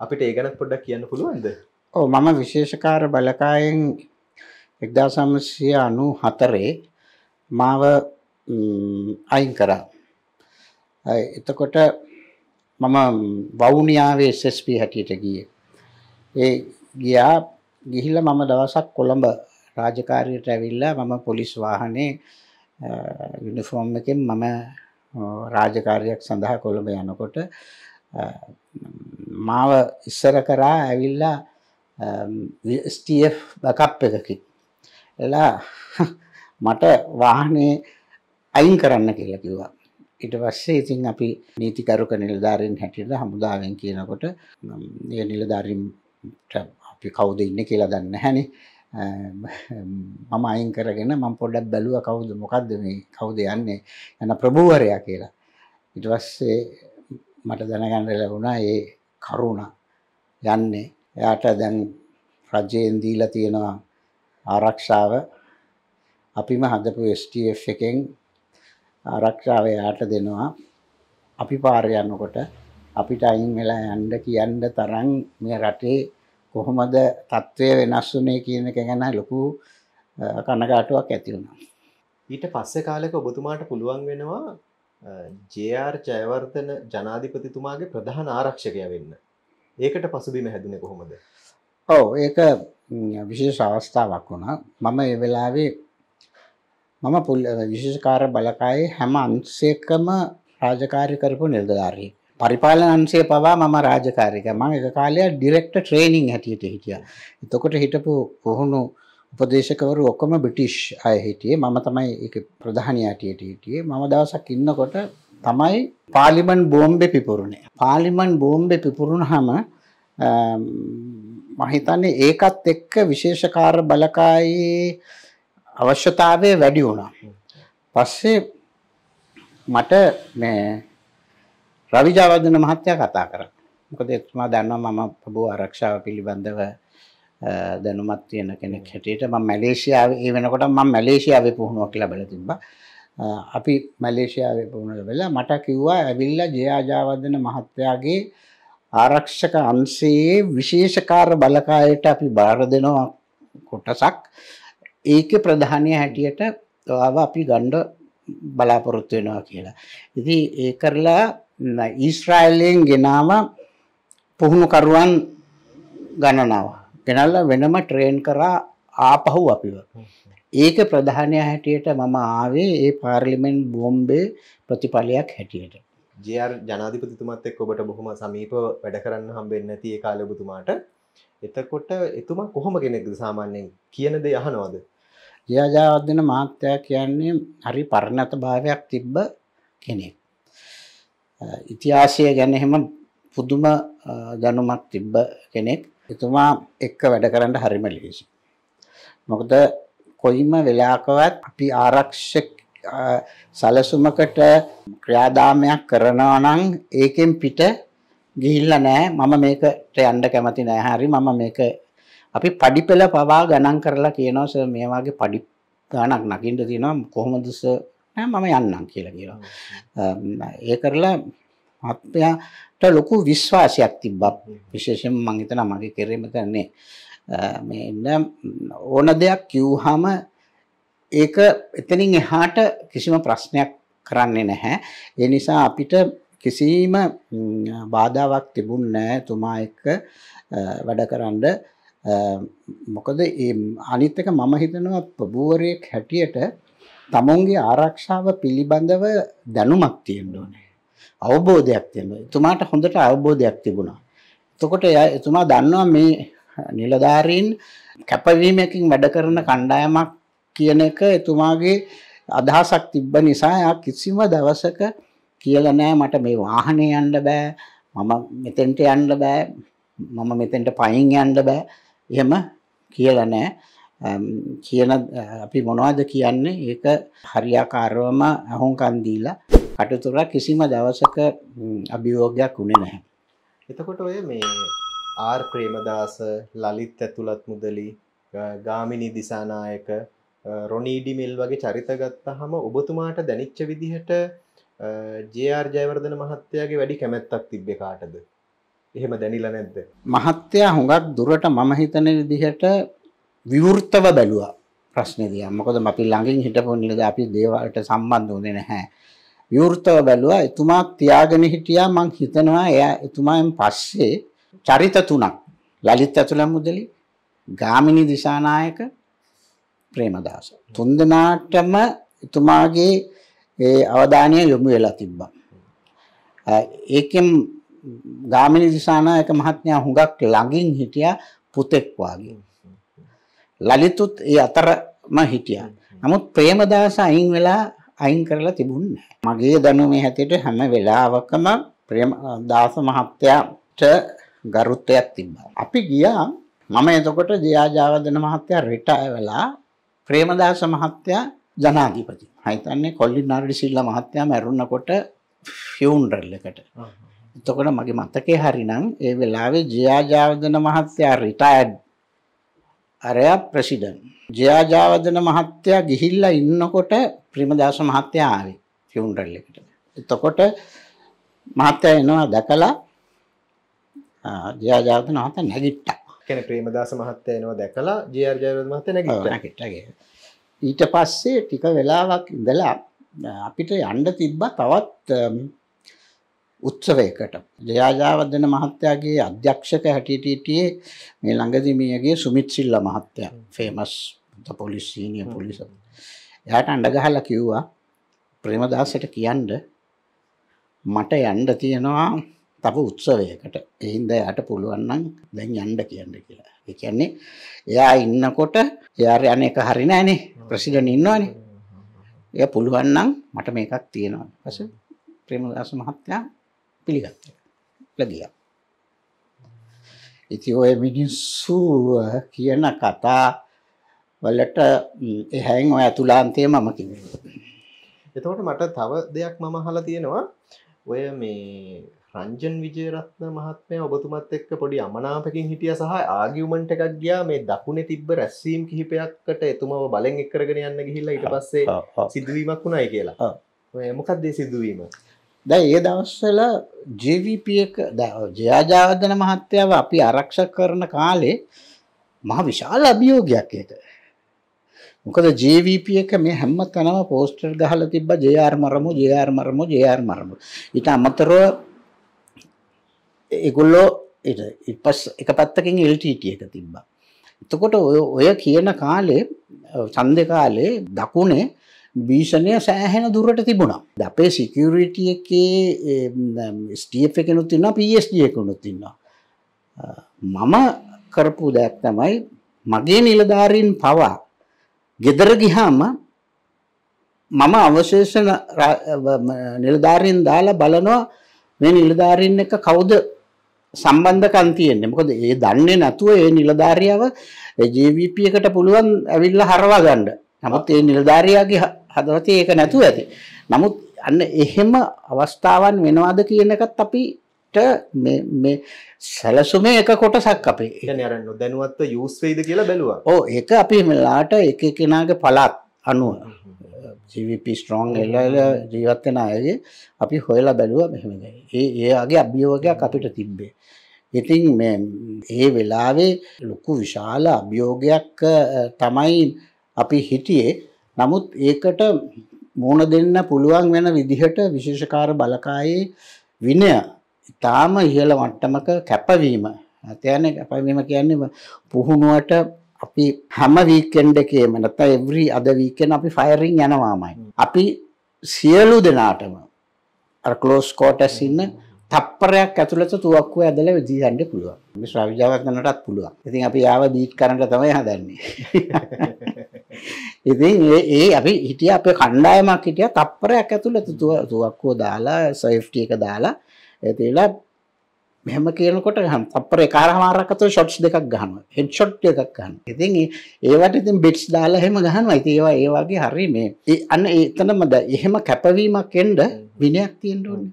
අපිට ඒ ගැනත් පොඩ්ඩක් කියන්න පුළුවන්ද ඕ මම විශේෂකාර බලකායෙන් එක්දා සමස්ය අනු හතරේ මාව අයින් කරා එතකොට මම වවුනියාවේ SSP හැටියට ගියේ. ඒ ගියා ගිහිල්ලා මම දවසක් කොළඹ රාජකාරියට ඇවිල්ලා මම පොලිස් වාහනේ යුනිෆෝම් එකෙන් මම රාජකාරියක් සඳහා කොළඹ යනකොට මාව ඉස්සර කරා ඇවිල්ලා ස්ටF බකප් එකකින් එලා මට වාහනේ අයින් කරන්න කියලා කිව්වා ඉට වස්සේ ඉතින් අපි නීතිකරුක නිලධාරෙන් හැටියට හමුදාවෙන් කියනකොට ඒ නිලධාරීන්ට අපි කවුද ඉන්න කියලා දන්න හැනි මම අයින් කරගෙන මම පොඩ්ඩක් බැලුවා කවුද මොකද්ද මේ කවුද යන්නේ යන ප්‍රභූවරයා කියලා ඊට පස්සේ මට දැනගන්න ලැබුණා ඒ කරුණ යන්නේ එයාට දැන් රජයෙන් දීලා තියෙනවා ආරක්ෂාව අපිම හදපු STF එකෙන් ආරක්ෂාව එයාට දෙනවා. අපි පාර යනකොට අපිට අයින් වෙලා යන්න කියන්න තරම් මේ රටේ කොහොමද තත්ත්වය වෙනස් වුනේ කියන එක ගැන ලොකු කනගාටුවක් ඇති වුණා. ඊට පස්සේ කාලෙක ඔබතුමාට පුළුවන් වෙනවා ජR ජයවර්තන ජනාධිපතිතුමාගේ ප්‍රධාන ආරක්ෂකය වෙන්න. ඒකට පසුබිම හැදුනේ කොහොමද? ඔව් ඒක විශේෂ අවස්ථාවක් වුණා. මම ඒ වෙලාවේ මම පුල් විශේෂකාර බලකායේ හැම අංශයකම රාජකාරී කරපු නිලධාරියෙක්. පරිපාලන අංශය පවා මම රාජකාරික මම එක කාලයක් ඩිරෙක්ටර් ට්‍රේනින් හැටියට හිටියා. එතකොට හිටපු කොහුණු උපදේශකවරු ඔක්කොම බ්‍රිටිෂ් අය හිටියේ. මම තමයි ඒක ප්‍රධානී හැටියට හිටියේ. මම දවසක් ඉන්නකොට තමයි පාර්ලිමන් බෝම්බේ පිපුරුණේ. පාර්ලිමන් බෝම්බේ පිපුරුණාම මම හිතන්නේ ඒකත් එක්ක විශේෂකාර බලකායේ අවශ්‍යතාවය වැඩි වුණා. පස්සේ මට මේ රවි ජයවර්ධන මහත්තයා කතා කරා. මොකද එතුමා දන්නවා මම ප්‍රභූ ආරක්ෂාව පිළිබඳව දැනුමක් තියෙන කෙනෙක් හැටියට මම මැලේසියාවේ ඒ වෙනකොට මම මැලේසියාවේ පුහුණුවක් ලැබලා තිබ්බා. අපි මැලේසියාවේ පුහුණුව ලැබලා මට කිව්වා ඇවිල්ලා ජයාජාවර්ධන මහත්තයාගේ ආරක්ෂක අංශයේ විශේෂ කාර්ය බලකායට අපි බාර දෙනවා කොටසක් ඒක ප්‍රධානය හැටියට ඔව අපි ගණ්ඩ බලාපොරොත්තු වෙනවා කියලා. ඉති ඒ කරලා ඊස්රායිල්ලයෙන් ගෙනාව පුහුණුකරුවන් ගණනාව. ගෙනල්ල වෙනම ට්‍රේන් කරා ආපහු අපිව. ඒක ප්‍රධානය හැටියට මම ආවේ ඒ පාර්ලිමෙන්් බෝම්බේ ප්‍රතිඵලයක් හැටියට. ජර් ජනාධිපතිතුමත් එක් ඔබට බොහොම සමීප වැඩ කරන්න හම්බෙන්න තිය කාලබතුමාට එතකොට එතුමා කොහොම කෙනෙක්ද සාමාන්‍යයෙන් කියනද යහනවාද ජයජාවර්ධන මහත්තයා කියන්නේ හරි පරණත භාවයක් තිබ්බ කෙනෙක්. ඉතිහාසය ගැන එහෙම පුදුම දැනුමක් තිබ්බ කෙනෙක්. එතුමා එක්ක වැඩ කරන්න හරිම ලේසි. මොකද කොයිම වෙලාවකවත් අපි ආරක්ෂක සලසුමකට ක්‍රියාදාමයක් කරනවා නම් ඒකෙන් පිට ගිහිල්ලා නෑ මම මේකට යන්න කැමති නෑ හරි මම මේක අපි පඩිපෙළ පවා ගණන් කරලා කියනවා සර් මේ වගේ පඩි ගණක් නකින්න තියෙනවා කොහොමද සර් නෑ මම යන්නම් කියලා කියනවා ඒ කරලා මහත්මයාට ලොකු විශ්වාසයක් තිබ්බා විශේෂයෙන්ම මම හිතනවා මගේ කෙරෙම තන්නේ මේ ඉන්න ඕන දෙයක් කිව්වහම ඒක එතනින් එහාට කිසිම ප්‍රශ්නයක් කරන්නේ නැහැ ඒ නිසා අපිට කිසිම බාධාවක් තිබුණ නෑ තුමා එක්ක වැඩ කරන්නේ මොකද ඒ අනිත් එක මම හිතනවා ප්‍රභූවරයෙක් හැටියට තමුන්ගේ ආරක්ෂාව පිළිබඳව දැනුමක් තියෙන්න ඕනේ. අවබෝධයක් තියෙන්න ඕනේ. එතුමාට හොඳට අවබෝධයක් තිබුණා. එතකොට එයා එතුමා දන්නවා මේ නිලධාරීන් කැපවීමකින් වැඩ කරන කණ්ඩායමක් කියන එක එතුමාගේ අදහසක් තිබ්බ නිසා එයා කිසිම දවසක කියලා නෑ මට මේ වාහනේ යන්න බෑ මම මෙතෙන්ට යන්න බෑ මම මෙතෙන්ට පයින් යන්න බෑ එහෙම කියලා නෑ. කියන අපි මොනවද කියන්නේ ඒක හරියාකාරවම අහුම්කන් දීලා අටතුර කිසිම දවසක අභියෝගයක් උනේ නැහැ. එතකොට ඔය මේ ආර් ප්‍රේමදාස ලලිත් ඇතුළත් මුදලි ගාමිණී දිසානායක රොනීඩි මිල් වගේ චරිත ගත්තහම ඔබතුමාට දැනිච්ච විදිහට ජේ.ආර් ජයවර්ධන මහත්තයාගේ වැඩි කැමැත්තක් තිබ්බේ කාටද? එහෙම දැනිලා නැද්ද මහත්තයා හුඟක් දුරට මම හිතන විදිහට විවෘතව බැලුවා ප්‍රශ්නේ දිහා මොකද අපි ළඟින් හිටපු නිලද අපි දේවල්ට සම්බන්ධ වුණේ නැහැ විවෘතව බැලුවා එතුමා තියාගෙන හිටියා මං හිතනවා එයා එතුමාෙන් පස්සේ චරිත තුනක් ලලිත් ඇතුළම් මුදලි ගාමිණී දිසානායක ප්‍රේමදාස තුන්දෙනාටම එතුමාගේ ඒ අවධානය යොමු වෙලා තිබ්බා ඒකෙන් ගාමිණී දිසානායක මහත්මයා හුඟක් ළඟින් හිටියා පුතෙක් වාගේ. ලලිතුත් ඒ අතරම හිටියා. නමුත් ප්‍රේමදාස අයින් වෙලා අයින් කරලා තිබුණේ මගේ දැනුමේ හැටියට හැම වෙලාවකම ප්‍රේමදාස මහත්තයාට ගරුත්වයක් තිබ්බා. අපි ගියා මම එතකොට ජයාජාවදන මහත්තයා රිටයර් වෙලා ප්‍රේමදාස මහත්තයා ජනාධිපති. හිතන්නේ කොල්ලින් නරඩිසිල්ලා මහත්තයා මැරුණකොට ෆියුනරල් එකට. එතකොට මගේ මතකේ හරිනම් ඒ වෙලාවේ ජයා ජයවර්ධන මහත්තයා රිටයර්ඩ් අරයා ප්‍රෙසිඩන්ට්. ජයා ජයවර්ධන මහත්තයා ගිහිල්ලා ඉන්නකොට ප්‍රිමදාස මහත්තයා ආවේ ෆියුනරල් එකට. එතකොට මහත්තයා එනවා දැකලා ජයා ජයවර්ධන මහත්තයා නැගිට්ටා. කියන්නේ ප්‍රේමදාස මහත්තයා එනවා දැකලා ජේ.ආර් ජයවර්ධන මහත්තයා නැගිට්ටා. නැගිට්ටා කියලා. ඊට පස්සේ ටික වෙලාවක් ඉඳලා අපිට යන්න තිබ්බා තවත් උත්සවයකට ජයාජාවර්ධන මහත්තයාගේ අධ්‍යක්ෂක හැටියට හිටියේ මේ ළඟදි මියගේ සුමිත් සිල්ලා මහත්තයා ෆේමස් පොලිස් සීනියර් පොලිස් එයාට අඬ ගහලා කිව්වා ප්‍රේමදාසට කියන්න මට යන්න තියෙනවා තව උත්සවයකට ඒ හින්දා එයාට පුළුවන් නම් දැන් යන්න කියන්න කියලා. ඒ කියන්නේ එයා ඉන්නකොට එයා යන එක හරි නෑනේ ප්‍රෙසිඩන්ට් ඉන්නවනේ. එයා පුළුවන් නම් මට මේකක් තියෙනවා. ඊපස්සේ ප්‍රේමදාස මහත්තයා පිළිගත්ත ලගිය ඉති ඔය මිනිස්සු කියන කතා වලට එහැන් ඔය ඇතුලාන්තය මම කිව එතවට මට තව දෙයක් මම හලා තියෙනවා ඔය මේ රංජන් විජයරත්න මහත්මය ඔබතුමත් එක්ක පොඩි අමනාපකින් හිටිය සහ ආගියුමන්ට එකක් ගියා මේ දකුණේ තිබ්බ රැස්සීම් කිහිපයක්කට එතුමව බලෙන් එක්කරගෙන යන්න ගිහිල්ලා ඊට පස්සේ සිදුවීමක් වුණයි කියලා මොකක්දේ සිදුවීම දැන් ඒ දවස්වල JVP එක ජයාජාවර්ධන මහත්තයාව අපි ආරක්ෂා කරන කාලේ මහ විශාල අභියෝගයක් ඒක. මොකද JVP එක මේ හැම තැනම පෝස්ටර් ගහලා තිබ්බා JR මරමු JR මරමු JR මරමු. ඊට අමතරව ඒගොල්ලෝ ඊට පස්සේ එක පැත්තකින් LTT එක තිබ්බා. එතකොට ඔය කියන කාලේ ඡන්දේ කාලේ දකුණේ භීෂණය සෑහෙන දුරට තිබුණා. අපේ සිකියවරිටිය එකේ ස්ටියප් එකනුත් ඉන්න පස්ඩ එකනුත් ඉන්න. මම කරපු දැක් තමයි මගේ නිලධාරීන් පවා ගෙදර ගිහාම මම අවශේෂ නිලධාරීන් දාලා බලනවා මේ නිලධාරීන් එක කවුද සම්බන්ධකම් තියෙන්නේ. මොකද ඒ දන්නේ නැතුව ඒ නිලධාරියව JVP එකට පුළුවන් ඇවිල්ලා හරවා ගන්න. නමුත් ඒ නිලධාරියාගේ හදවතේ ඒක නැතුව ඇති. නමුත් අන්න එහෙම අවස්ථාවන් වෙනවාද කියන එකත් අපිට මේ සැලසුමේ එක කොටසක් අපේ. ඒ කියන්නේ අර නොදැනුවත්ව යූස් වෙයිද කියලා බැලුවා. ඔව් ඒක අපි මෙලාට එක එකනාගේ පළාත් අනුව ජීවිපි ස්ට්‍රෝන් එල්ලල ජීවත් වෙන අයගේ අපි හොයලා බැලුවා මෙහෙම දේ. ඒ එයාගේ අභියෝගයක් අපිට තිබ්බේ. ඉතින් මේ ඒ වෙලාවේ ලොකු විශාල අභියෝගයක් තමයි අපි හිටියේ නමුත් ඒකට මූුණ දෙන්න පුළුවන් වෙන විදිහට විශේෂකාර බලකායේ විනය ඉතාම ඉහළ වට්ටමක කැපවීම ඇතියන කැපවීම කියන්නේ පුහුණුවට අපි හැම වීකෙන්ඩ එකේම නැත එවරි අද වීකෙන් අපි ෆයරිං යනවාමයි. අපි සියලු දෙනාටම අර්කලෝස් කෝටස් ඉන්න තප්පරයක් ඇතුළත තුවක්කුව ඇදල ජීහන්ඩ පුළුව මිශ්‍රවිජාවක් කනටත් පුළුවන් ඉතින් අපි යාව බීට් කරට තමයි හදන්නේ. ඉතින් ඒ අපි හිටිය අපේ කණ්ඩායමක් හිටිය තප්පරයක් ඇතුළත තුවක්කෝ දාලා සයිෆ්ටි එක දාලා ඇතිලා මෙහම කියනකොට හම් තප්පර කාර හමාරකත ෂොට්ස් දෙකක් ගහන හෙඩ් ෂොට් එකක් ගන්න ඉතින් ඒවට ඉතින් බිට්ස් දාලා හෙම ගහන අයිති ඒවා ඒ වගේ හරි මේ ඒ අන්න එතනමද එහෙම කැපවීමක් එන්ඩ විනයක් තියෙන්ඩුවන්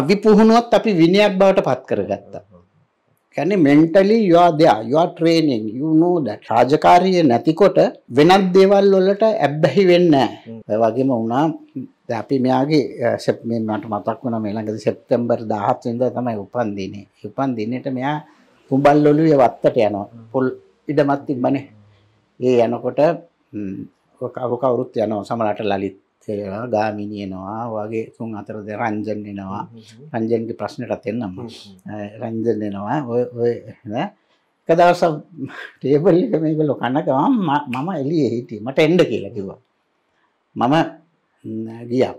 අවිපුහුණුවත් අපි විනයක් බවට පත් කරගත්තා කියන්නේ mentally you are there you are training you know that රාජකාරිය නැතිකොට වෙනත් දේවල් වලට ඇබ්බැහි වෙන්නේ නැහැ. ඔය වගේම වුණා දැන් අපි මෙයාගේ මේ මට මතක් වුණා මේ ළඟදී සැප්තැම්බර් 17 වෙනිදා තමයි උපන්දිනේ. උපන්දිනේට මෙයා කුඹල් ඔළුවේ වත්තට යනවා. පොල් ඉඩමක් තිබ්බනේ. ඒ යනකොට කවුරු කවුරුත් යනවා සමහරට ලලිත් තේරෙනවා ගාමිණී එනවා වගේ තුන් හතර දෙනා රංජන් එනවා රංජන්ගේ ප්‍රශ්නටත් එන්නම රංජන් එනවා ඔය ඔය නේද එක දවසක් ටේබල් එක මේගොල්ලෝ කනකම මම එළියේ හිටියේ මට එන්න කියලා කිව්වා මම ගියා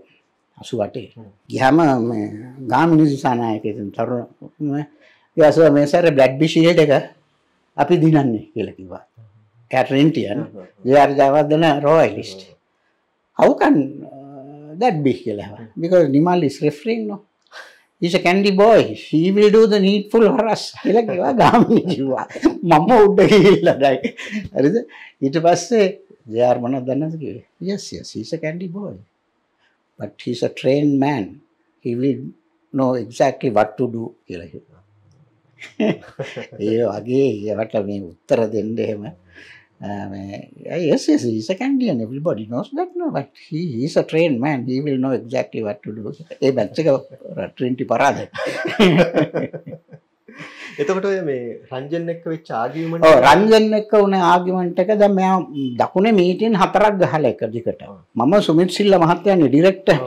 88 ගියාම මේ ගාමිණී දිසානායකයන් තරුණ එයාසෝ මේ සැරේ බ්ලැඩ් බි ෂීල්ඩ් එක අපි දිනන්නේ කියලා කිව්වා එයා ට්‍රෙන්ටියන් ඒ අර ජවදන රොයලිස්ට් how can uh, that be Kilava? Hmm. Because Nimal is referring, no? He's a candy boy. He will do the needful for us. කියලා කිව්වා ගාමිණී කිව්වා. මම උඩ ගිහිල්ලා දැයි. හරිද? ඊට පස්සේ ජයර් මොනවද දන්නවද කිව්වේ? Yes, yes, he's a candy boy. But he's a trained man. He will know exactly what to do කියලා කිව්වා. ඒ වගේ ඒවට මේ උත්තර දෙන්න එහෙම Uh, uh, yes, yes, he's a Canadian. Everybody knows that, no? But he, he's a trained man. He will know exactly what to do. ඒ බැච්චක රට්‍රෙන්ටි පරාද. එතකොට මේ රංජන් එක්ක වෙච්ච ආගියුමන්ට් ඔව් oh, රංජන් එක්ක උන ආගියුමන්ට් එක දැන් මෙයා දකුණේ මීටින් හතරක් ගහලා එක දිගට. මම සුමිත් සිල්ලා මහත්තයානේ ඩිරෙක්ටර්.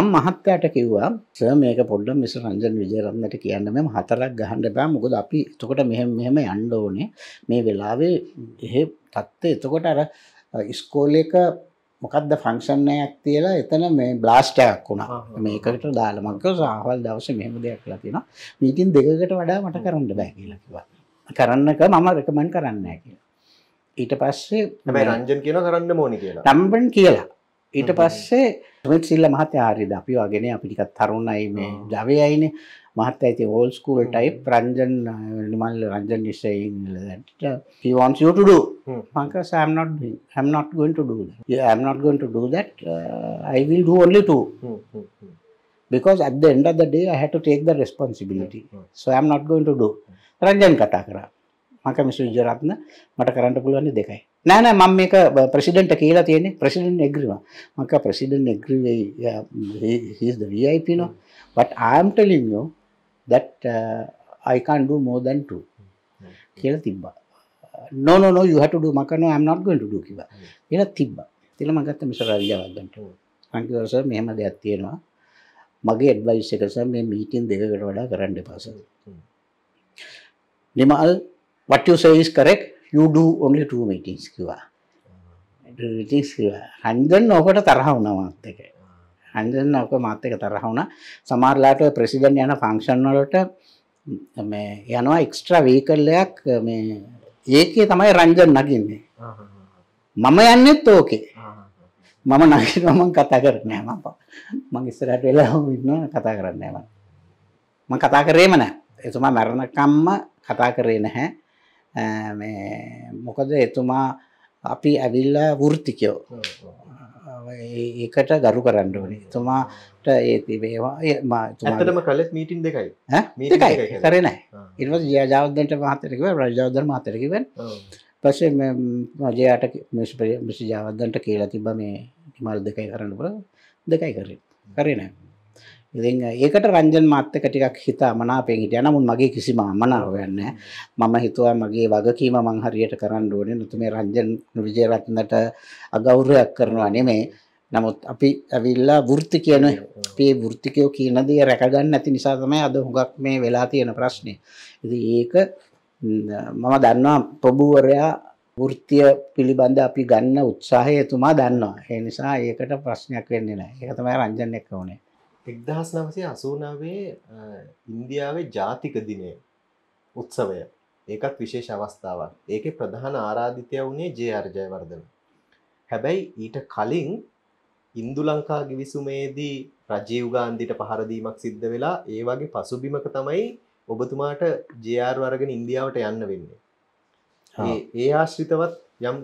මම මහත්තයාට කිව්වා සර් මේක පොඩ්ඩක් මිස්ටර් රංජන් විජේරත්නට කියන්න මම හතරක් ගහන්න බෑ මොකද අපි එතකොට මෙහෙම මෙහෙම යන්න ඕනේ මේ වෙලාවේ එහෙ තත්ත්වය එතකොට අර ඉස්කෝලේක මොකක්ද ෆංක්ෂන් එකක් තියලා එතන මේ බ්ලාස්ට් එකක් වුණා. මේකට දාලා මම කිව්වා සාහවල් දවසේ මෙහෙම දෙයක් කියලා තියෙනවා. මීටින් දෙකකට වඩා මට කරන්න බෑ කියලා කිව්වා. කරන්නක මම රෙකමන්ඩ් කරන්නේ නැහැ කියලා. ඊට පස්සේ හැබැයි රංජන් කියනවා කරන්න ඕනේ කියලා. රම්බන් කියලා. ඊට පස්සේ ්‍රත් සිල්ල මහත ආරිද අපි වගෙන අපිටිකත් තරුණයි මේ ජවයයින මහත ඇති ඕල් ස්කූල් ටයි ප්‍රංජන් නිමල් රංජන් නිසයින්ට පිවන්ස් යුටඩු මක සම්නොට්නොට ගොන්ටඩුනොට ගොන්ටඩුදට අයිවිල් ඩෝන්ලිට because at the end of the day I had to take the responsibility. So I am not going to do. Ranjan කතා කරා. මක මිසු ජරත්න මට කරන්න පුළුවන් දෙකයි. නෑ නෑ මම මේක ප්‍රෙසිඩන්ට් කියලා තියෙන්නේ ප්‍රෙසිඩන්ට් එග්‍රී වුණා මම කිව්වා ප්‍රෙසිඩන්ට් එග්‍රී වෙයි he is the vip no but i am telling you that uh, i can't do more than two කියලා තිබ්බා no no no you have to do මම කියනවා i am not going to do කිව්වා කියලා තිබ්බා ඉතින් මම ගත්තා මිස්ටර් රවිජයවර්ධනට මම කිව්වා සර් මෙහෙම දෙයක් තියෙනවා මගේ ඇඩ්වයිස් එක සර් මේ මීටින් දෙකකට වඩා කරන්න එපා sir Nimal what you say is correct you do only two meetings කිවා ටීස් හන්දන් ඕකට තරහ වුණා මාත් එක හන්දන් ඕක මාත් එක තරහ වුණා සමහරලාට ප්‍රෙසිඩන්ට් යන ෆන්ක්ෂන් වලට මේ යනවා එක්ස්ට්‍රා වීකල් එකක් මේ ඒකේ තමයි රංජන් නගින්නේ මම යන්නෙත් ඕකේ මම නගිනවා මම කතා කරන්නේ නැහැ මම මම ඉස්සරහට වෙලා ඉන්නවා කතා කරන්නේ නැහැ මම කතා කරේම නැහැ එතුමා මරණකම්ම කතා කරේ නැහැ මොකද එතුමා අපි ඇවිල්ලා වෘත්තිකයෝ ඒකට ගරු කරන්න ඕනේ එතුමාට ඒතිබේවා ඇතටම කලෙත් මීටින් දෙකයි මීකයි කරන ඉව ජාවදට මහතරකව රජාවදර මහතරකිවෙන් පසේ මජයාට මිසි ජාවදන්ට කියලා තිබ මේ නිමල් දෙකයි කරන්නකර දෙකයි කරින් කරනෑ ඉතින් ඒකට රංජන් මාත් එක්ක ටිකක් හිත අමනාපයෙන් හිටියා. නමුත් මගේ කිසිම අමනාපයක් නැහැ. මම හිතුවා මගේ වගකීම මං හරියට කරන්න ඕනේ. නතු මේ රංජන් විජේරත්නට අගෞරවයක් කරනවා නෙමෙයි. නමුත් අපි ඇවිල්ලා වෘත්ති කියන අපේ වෘත්තිකයෝ කියන දේ රැකගන්න නැති නිසා තමයි අද හුඟක් මේ වෙලා තියෙන ප්‍රශ්නේ. ඉතින් ඒක මම දන්නවා ප්‍රභූවරයා වෘත්තිය පිළිබඳ අපි ගන්න උත්සාහය එතුමා දන්නවා. ඒ නිසා ඒකට ප්‍රශ්නයක් වෙන්නේ නැහැ. ඒක තමයි රංජන් එක්ක උනේ. එක්දහස් නවසේ අසූනාවේ ඉන්දියාවේ ජාතික දිනය උත්සවය ඒකත් විශේෂ අවස්ථාවක් ඒක ප්‍රධාන ආරාධිතය වුණේ ජයර්ජයවර්ධන හැබැයි ඊට කලින් ඉන්දු ලංකා ගිවිසුමේදී රජීව්ගාන්දිට පහරදීමක් සිද්ධ වෙලා ඒ වගේ පසුබිමක තමයි ඔබතුමාට ජයාර් වරගෙන ඉන්දියාවට යන්න වෙන්නේ ඒ ආශ්‍රිතවත් යම්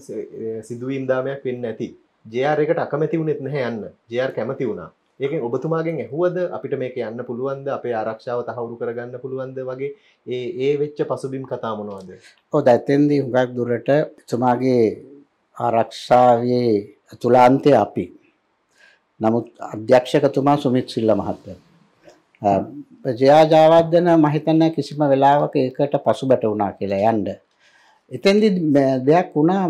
සිදුවීම් දාමයක් වෙන්න ඇති ජයාර් එකට අකමැති වුණෙත් නැහැ යන්න ජයාර් කැමති වුණා ඒක ඔබතුමාගෙන් ඇහුවද අපිට මේක යන්න පුළුවන්ද අපේ ආරක්ෂාව තහවුරු කරගන්න පුළුවන්ද වගේ ඒ ඒ වෙච්ච පසුබිම් කතා මොනවද ඔද ඇතෙන්දී හුඟක් දුරට තුමාගේ ආරක්ෂාවේ තුලාන්තය අපි. නමුත් අධ්‍යක්ෂකතුමා සුමිත් සිල්ල මහත්තය. ජයාජාවද්‍යන මහිතන්න කිසිම වෙලාවක ඒකට පසු බැට වුණා කියලා යන්ඩ. එතැදි දෙයක් වුණා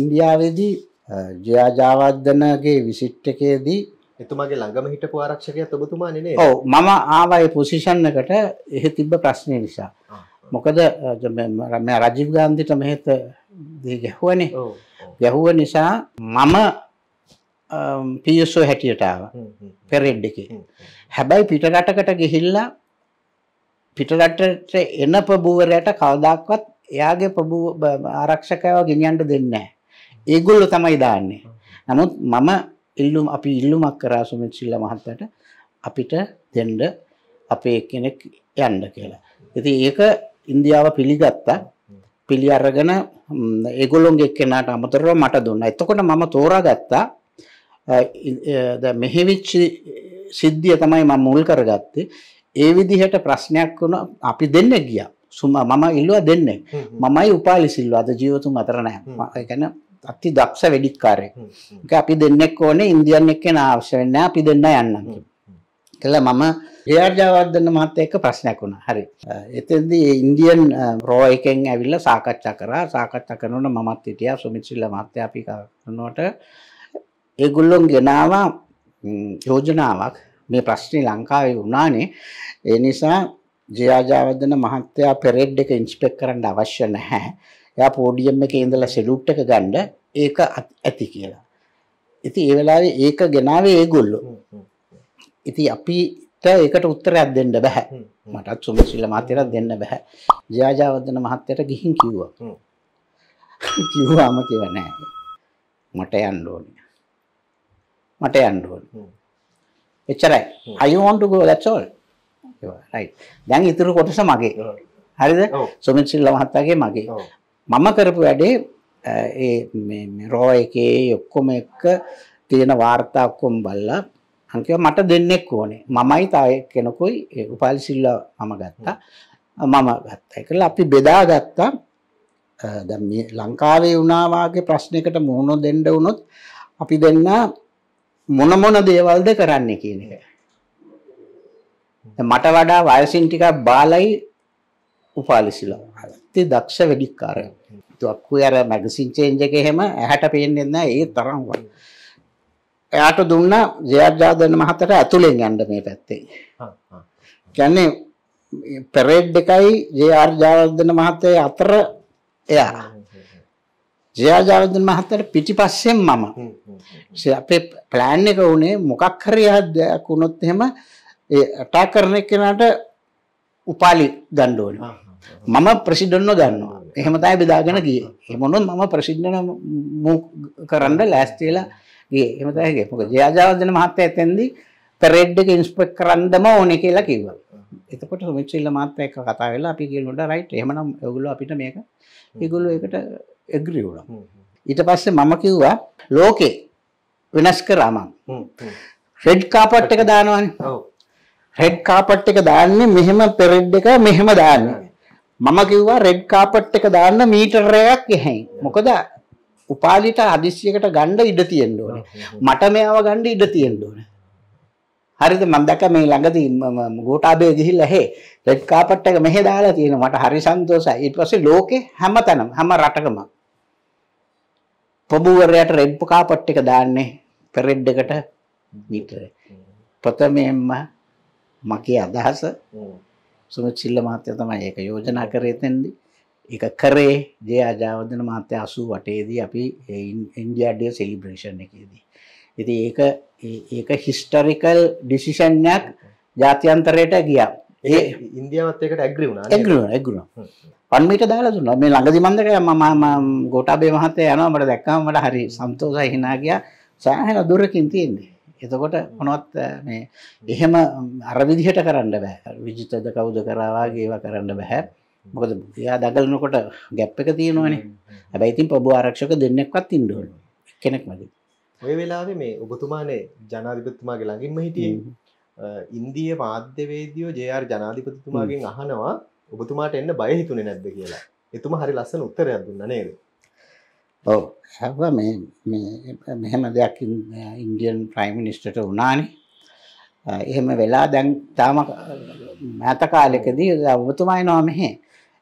ඉන්දියාවේදී ජයාජාවද්‍යනගේ විසිට්ටකයේදී එතුමාගේ ළඟම හිටපු ආරක්ෂකයා ඔබතුමා නේ නේද? ඔව් මම ආවා ඒ පොසිෂන් එකට එහෙ තිබ්බ ප්‍රශ්නේ නිසා. මොකද මම රජීව් ගාන්ධිට මෙහෙත දී ගැහුවනේ. ගැහුව නිසා මම PSO හැටියට ආවා. පෙරෙඩ් එකේ. හැබැයි පිටරටකට ගිහිල්ලා පිටරටට එන ප්‍රභූවරයට කවදාක්වත් එයාගේ ප්‍රභූ ආරක්ෂකයව ගෙනියන්න දෙන්නේ නැහැ. ඒගොල්ලෝ තමයි දාන්නේ. නමුත් මම ඉල්ලුම් අපි ඉල්ලුමක් කරා සුමිච්චිල්ල මහත්තට අපිට දෙන්ඩ අපේ කෙනෙක් යන්න කියලා. ඉති ඒක ඉන්දියාව පිළිගත්තා පිළි අරගෙන ඒගොලොන්ගේ කෙනට අමතරව මට දුන්න එතකොට මම තෝරා ගත්තා මෙහෙවිච්චි සිද්ධිය තමයි ම මුල් කරගත්තේ ඒ විදිහට ප්‍රශ්නයක් වුණ අපි දෙන්න ගිය සුම මම ඉල්ලුව දෙන්නේ මමයි උපාලි සිල්වාද ජීවතුන් අතරනෑ ගැන අති දක්ෂ වෙඩික්කාරයෙක්. ඒක අපි දෙන්නෙක් ඕනේ ඉන්දියන් එක්කෙන අවශ්‍ය වෙන්නේ අපි දෙන්න යන්නම් කියලා මම ජයර්ජාවර්ධන මහත්තයා එක්ක ප්‍රශ්නයක් වුණා. හරි. එතෙන්දී ඉන්දියන් රෝ එකෙන් ඇවිල්ලා සාකච්ඡා කරා. සාකච්ඡා කරනකොට මමත් හිටියා සුමිත් ශ්‍රීලා මහත්තයා අපි කරනකොට ඒගොල්ලෝ ගෙනාවා යෝජනාවක් මේ ප්‍රශ්නේ ලංකාවේ වුණානේ. ඒ නිසා ජයජාවර්ධන මහත්තයා පෙරෙඩ් එක ඉන්ස්පෙක්ට් කරන්න අවශ්‍ය නැහැ. එයා පෝඩියම් එකේ ඉඳලා සෙලූට් එක ගන්න ඒක ඇති කියලා. ඉතින් ඒ වෙලාවේ ඒක ගෙනාවේ ඒගොල්ලෝ. ඉතින් අපිට ඒකට උත්තරයක් දෙන්න බෑ. මටත් සුමසිල මහත්තයට දෙන්න බෑ. ජයාජාවර්ධන මහත්තයට ගිහින් කිව්වා. කිව්වාම කිව නෑ. මට යන්න ඕනේ. මට යන්න ඕනේ. එච්චරයි. I want to go that's all. right. දැන් ඉතුරු කොටස මගේ. හරිද? සුමසිල මහත්තයාගේ මගේ. මම කරපු වැඩේ ඒ රෝ එකේ ඔක්කොම එක්ක තියෙන වාර්තා ඔක්කොම බලලා අන්තිම මට දෙන්නෙක් ඕනේ. මමයි තව කෙනෙකුයි උපාලි සිල්වා මම ගත්තා. මම ගත්තා. ඒකල අපි බෙදා ගත්තා. දැන් මේ ලංකාවේ වුණා වාගේ ප්‍රශ්නයකට මුහුණ දෙන්න වුණොත් අපි දෙන්න මොන මොන දේවල්ද කරන්නේ කියන එක. මට වඩා වයසින් ටිකක් බාලයි උපාලි සිල්වා. අතිශයෝක්ති දක්ෂ වෙඩික්කාරයා. තුක්කු අර මැගසින් චේන්ජ් එකේ හැම ඇහැට පේන්නේ නැහැ ඒ තරම් වයි. එයාට දුන්නා ජයජාදන මහතට ඇතුලෙන් යන්න මේ පැත්තේ. කියන්නේ පෙරේඩ් එකයි ජේ.ආර් ජයවර්ධන මහත්තය අතර එයා. ජයා ජයවර්ධන මහත්තයට පිටිපස්සෙන් මම. අපේ ප්ලෑන් එක උනේ මොකක් හරි දෙයක් වුණොත් එහෙම ඒ අටා කරන එක්කෙනාට උපාලි ගන්න ඕනේ. මම ප්‍රසිද්ධන්ව ගන්නවා එහෙමතයි බෙදාගෙන ගිය එමනොත් මම ප්‍රසිද්ධන කරන්න ලෑස්තිේලා ගේ එමතයිගේ මොක ජයාජාවදන මහත්තය ඇතැන්දි පෙරෙඩ්ඩක ඉන්ස්පෙක් කරන්දම ඕන කියලා කිව එතකොට මිචිල්ල මාතය එක කතා වෙලා අපි කියනට රයිට් එමනම් ඔගුල අපිට මේක ඉගුල්ල එකට එග්‍රියවුණ ඊට පස්සේ මම කිව්වා ලෝකේ වෙනස් කරාමන් රෙඩ් කාපට් එක දානවන රෙඩ් කාපට් එක දාන්නේ මෙහෙම පෙරෙඩ් එක මෙහෙම දාන්නේ මම කිව්වා රෙඩ් කාපට් එක දාන්න මීටර් එකක් එහෙයි. මොකද උපාලිට අදිශ්‍යයකට ගණ්ඩ ඉඩ තියෙන්න ඕනේ. මට මෙයාව ගණ්ඩ ඉඩ තියෙන්න ඕනේ. හරිද මම දැක මේ ළඟදී මම ගෝඨාභය ගිහිල්ලා හේ රෙඩ් කාපට් එක මෙහෙ දාලා තියෙනවා මට හරි සන්තෝෂයි ඊට පස්සේ ලෝකේ හැමතැනම හැම රටකම ප්‍රභූවරයාට රෙඩ් කාපට් එක දාන්නේ පෙරෙඩ් එකට මීටර ප්‍රථමයෙන්ම මගේ අදහස සුමිච්චිල්ල මහත්තය තමයි ඒක යෝජනා කරේ තැන්දි එක කරේ ජේ අජාවදන මහත්‍ය අසු වටේදී අපි ඉන්ඩියඩිය සෙලිබ්‍රේෂණ එකේදී. ඉති ඒක ඒක හිස්ටරිකල් ඩිසිෂන්යක් ජාතියන්තරයට ගිය ඒ ඉන්දියාවත් එකට ඇග්‍රි වුණ ඇගරුණ ඇගුණ පන්මිට දාලා දුන්න මේ ළඟදි මන්දක මම ගෝටාබේ මහතය යනමට දැක්කමට හරි සම්තෝසයි හිනාගිය සෑහෙන දුරකින් තියෙන්නේ එතකොට මොනොත් මේ එහෙම අරවිදිහට කරන්න බෑ විජිතද කවුද කරවාගේව කරන්න බැහැ මොකද යා දගලනකොට ගැප් එක තියෙනවන හැබැයිතින් පබ ආරක්ෂක දෙන්නෙක්වත් ඉන්ඩුවන කෙනෙක් මද ඔය වෙලාවේ මේ ඔබතුමානේ ජනාධිපතුමාගේ ළඟින්ම හිටිය ඉන්දිය මාධ්‍යවේදියෝ ජයාර් ජනාධිපතිතුමාගෙන් අහනවා ඔබතුමාට එන්න බයහිතුනේ නැද්ද කියලා එතුම හරි ලස්සන උත්තරයක් දුන්න නේද ඔව් හැව මේ මේ මෙහෙම දෙයක් ඉන්දියන් ප්‍රයිම් මිනිස්ටර්ට වුණානේ එහෙම වෙලා දැන් තාම මෑත කාලෙකදී ඔබතුමා එනවා මෙහෙ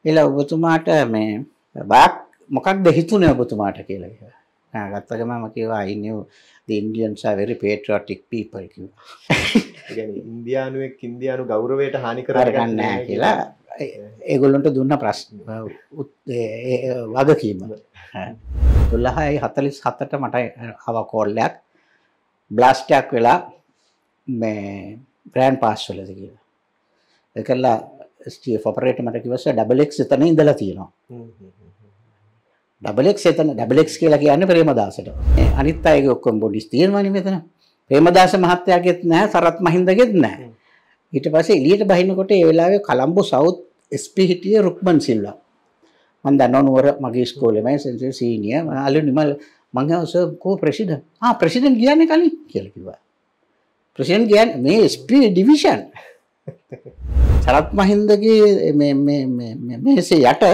එල ඔබතුමාට මේ බයක් මොකක්ද හිතුනේ ඔබතුමාට කියලා කියලා ගත්ත ගමම කිව්වා I knew the Indians are very patriotic people කිව්වා. ඒ කියන්නේ ඉන්දියානුවෙක් ඉන්දියානු ගෞරවයට හානි කරගන්නේ නැහැ කියලා ඒගොල්ලන්ට දුන්න ප්‍රශ්න වගකීම. දුල්ලහයි හතලිස් හතට මට හවකෝල්ලයක් බ්ලාස්ටයක් වෙලා මේ ප්‍රෑන් පාස් වලද කියලා එකල්ලා ස්ටී ෆොපරේට මට කිවස ඩබලෙක් එතන ඉඳලා තියෙනවා ඩබලෙක් එතන ඩබලෙක්ස් කියලා කියන්න ප්‍රේමදාසට අනිත් අයගේ ඔක්කොම බොඩිස් තියෙනවනි මෙතන ප්‍රේමදාස මහත්තයාගෙත් නෑ සරත් මහින්දගෙත් නෑ ඊට පස්සේ එළියට බහිනකොට ඒ වෙලාවේ කලම්බෝ සවුත් එස්පි හිටියේ රුක්මන් සිල්වා මන් දන්නවා නුවර මගේ ස්කෝලෙමයි සෙන්සර් සීනිය අලු නිමල් මං අවසර් කෝ ප්‍රෙසිඩන්ට් ආ ප්‍රෙසිඩන්ට් කියන්නේ කලින් කියලා කිව්වා ප්‍රසිඩන්ට් කියන්නේ මේ SP ඩිවිෂන් සරත් මහින්දගේ මේසේ යට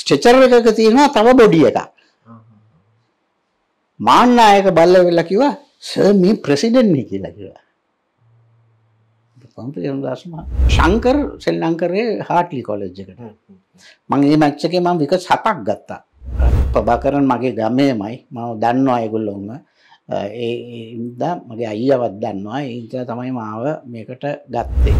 ස්ට්‍රෙචර් එකක තියෙනවා තව බොඩි එක මාන්නායක බල්ල වෙලා කිව්වා සර් මේ ප්‍රෙසිඩන්ට් නේ කියලා කිව්වා කොන්ත ජනදාසම ශංකර් සෙල්ලංකරේ හාටලි කොලෙජ් එකට මං ඒ මැච්ච එකේ මම විකට් හතක් ගත්තා ප්‍රභාකරන් මගේ ගමේමයි මම දන්නවා ඒගොල්ලෝන්ව ඒ ඉඳා මගේ අයියවත් දන්නවා ඒ නිසා තමයි මාව මේකට ගත්තේ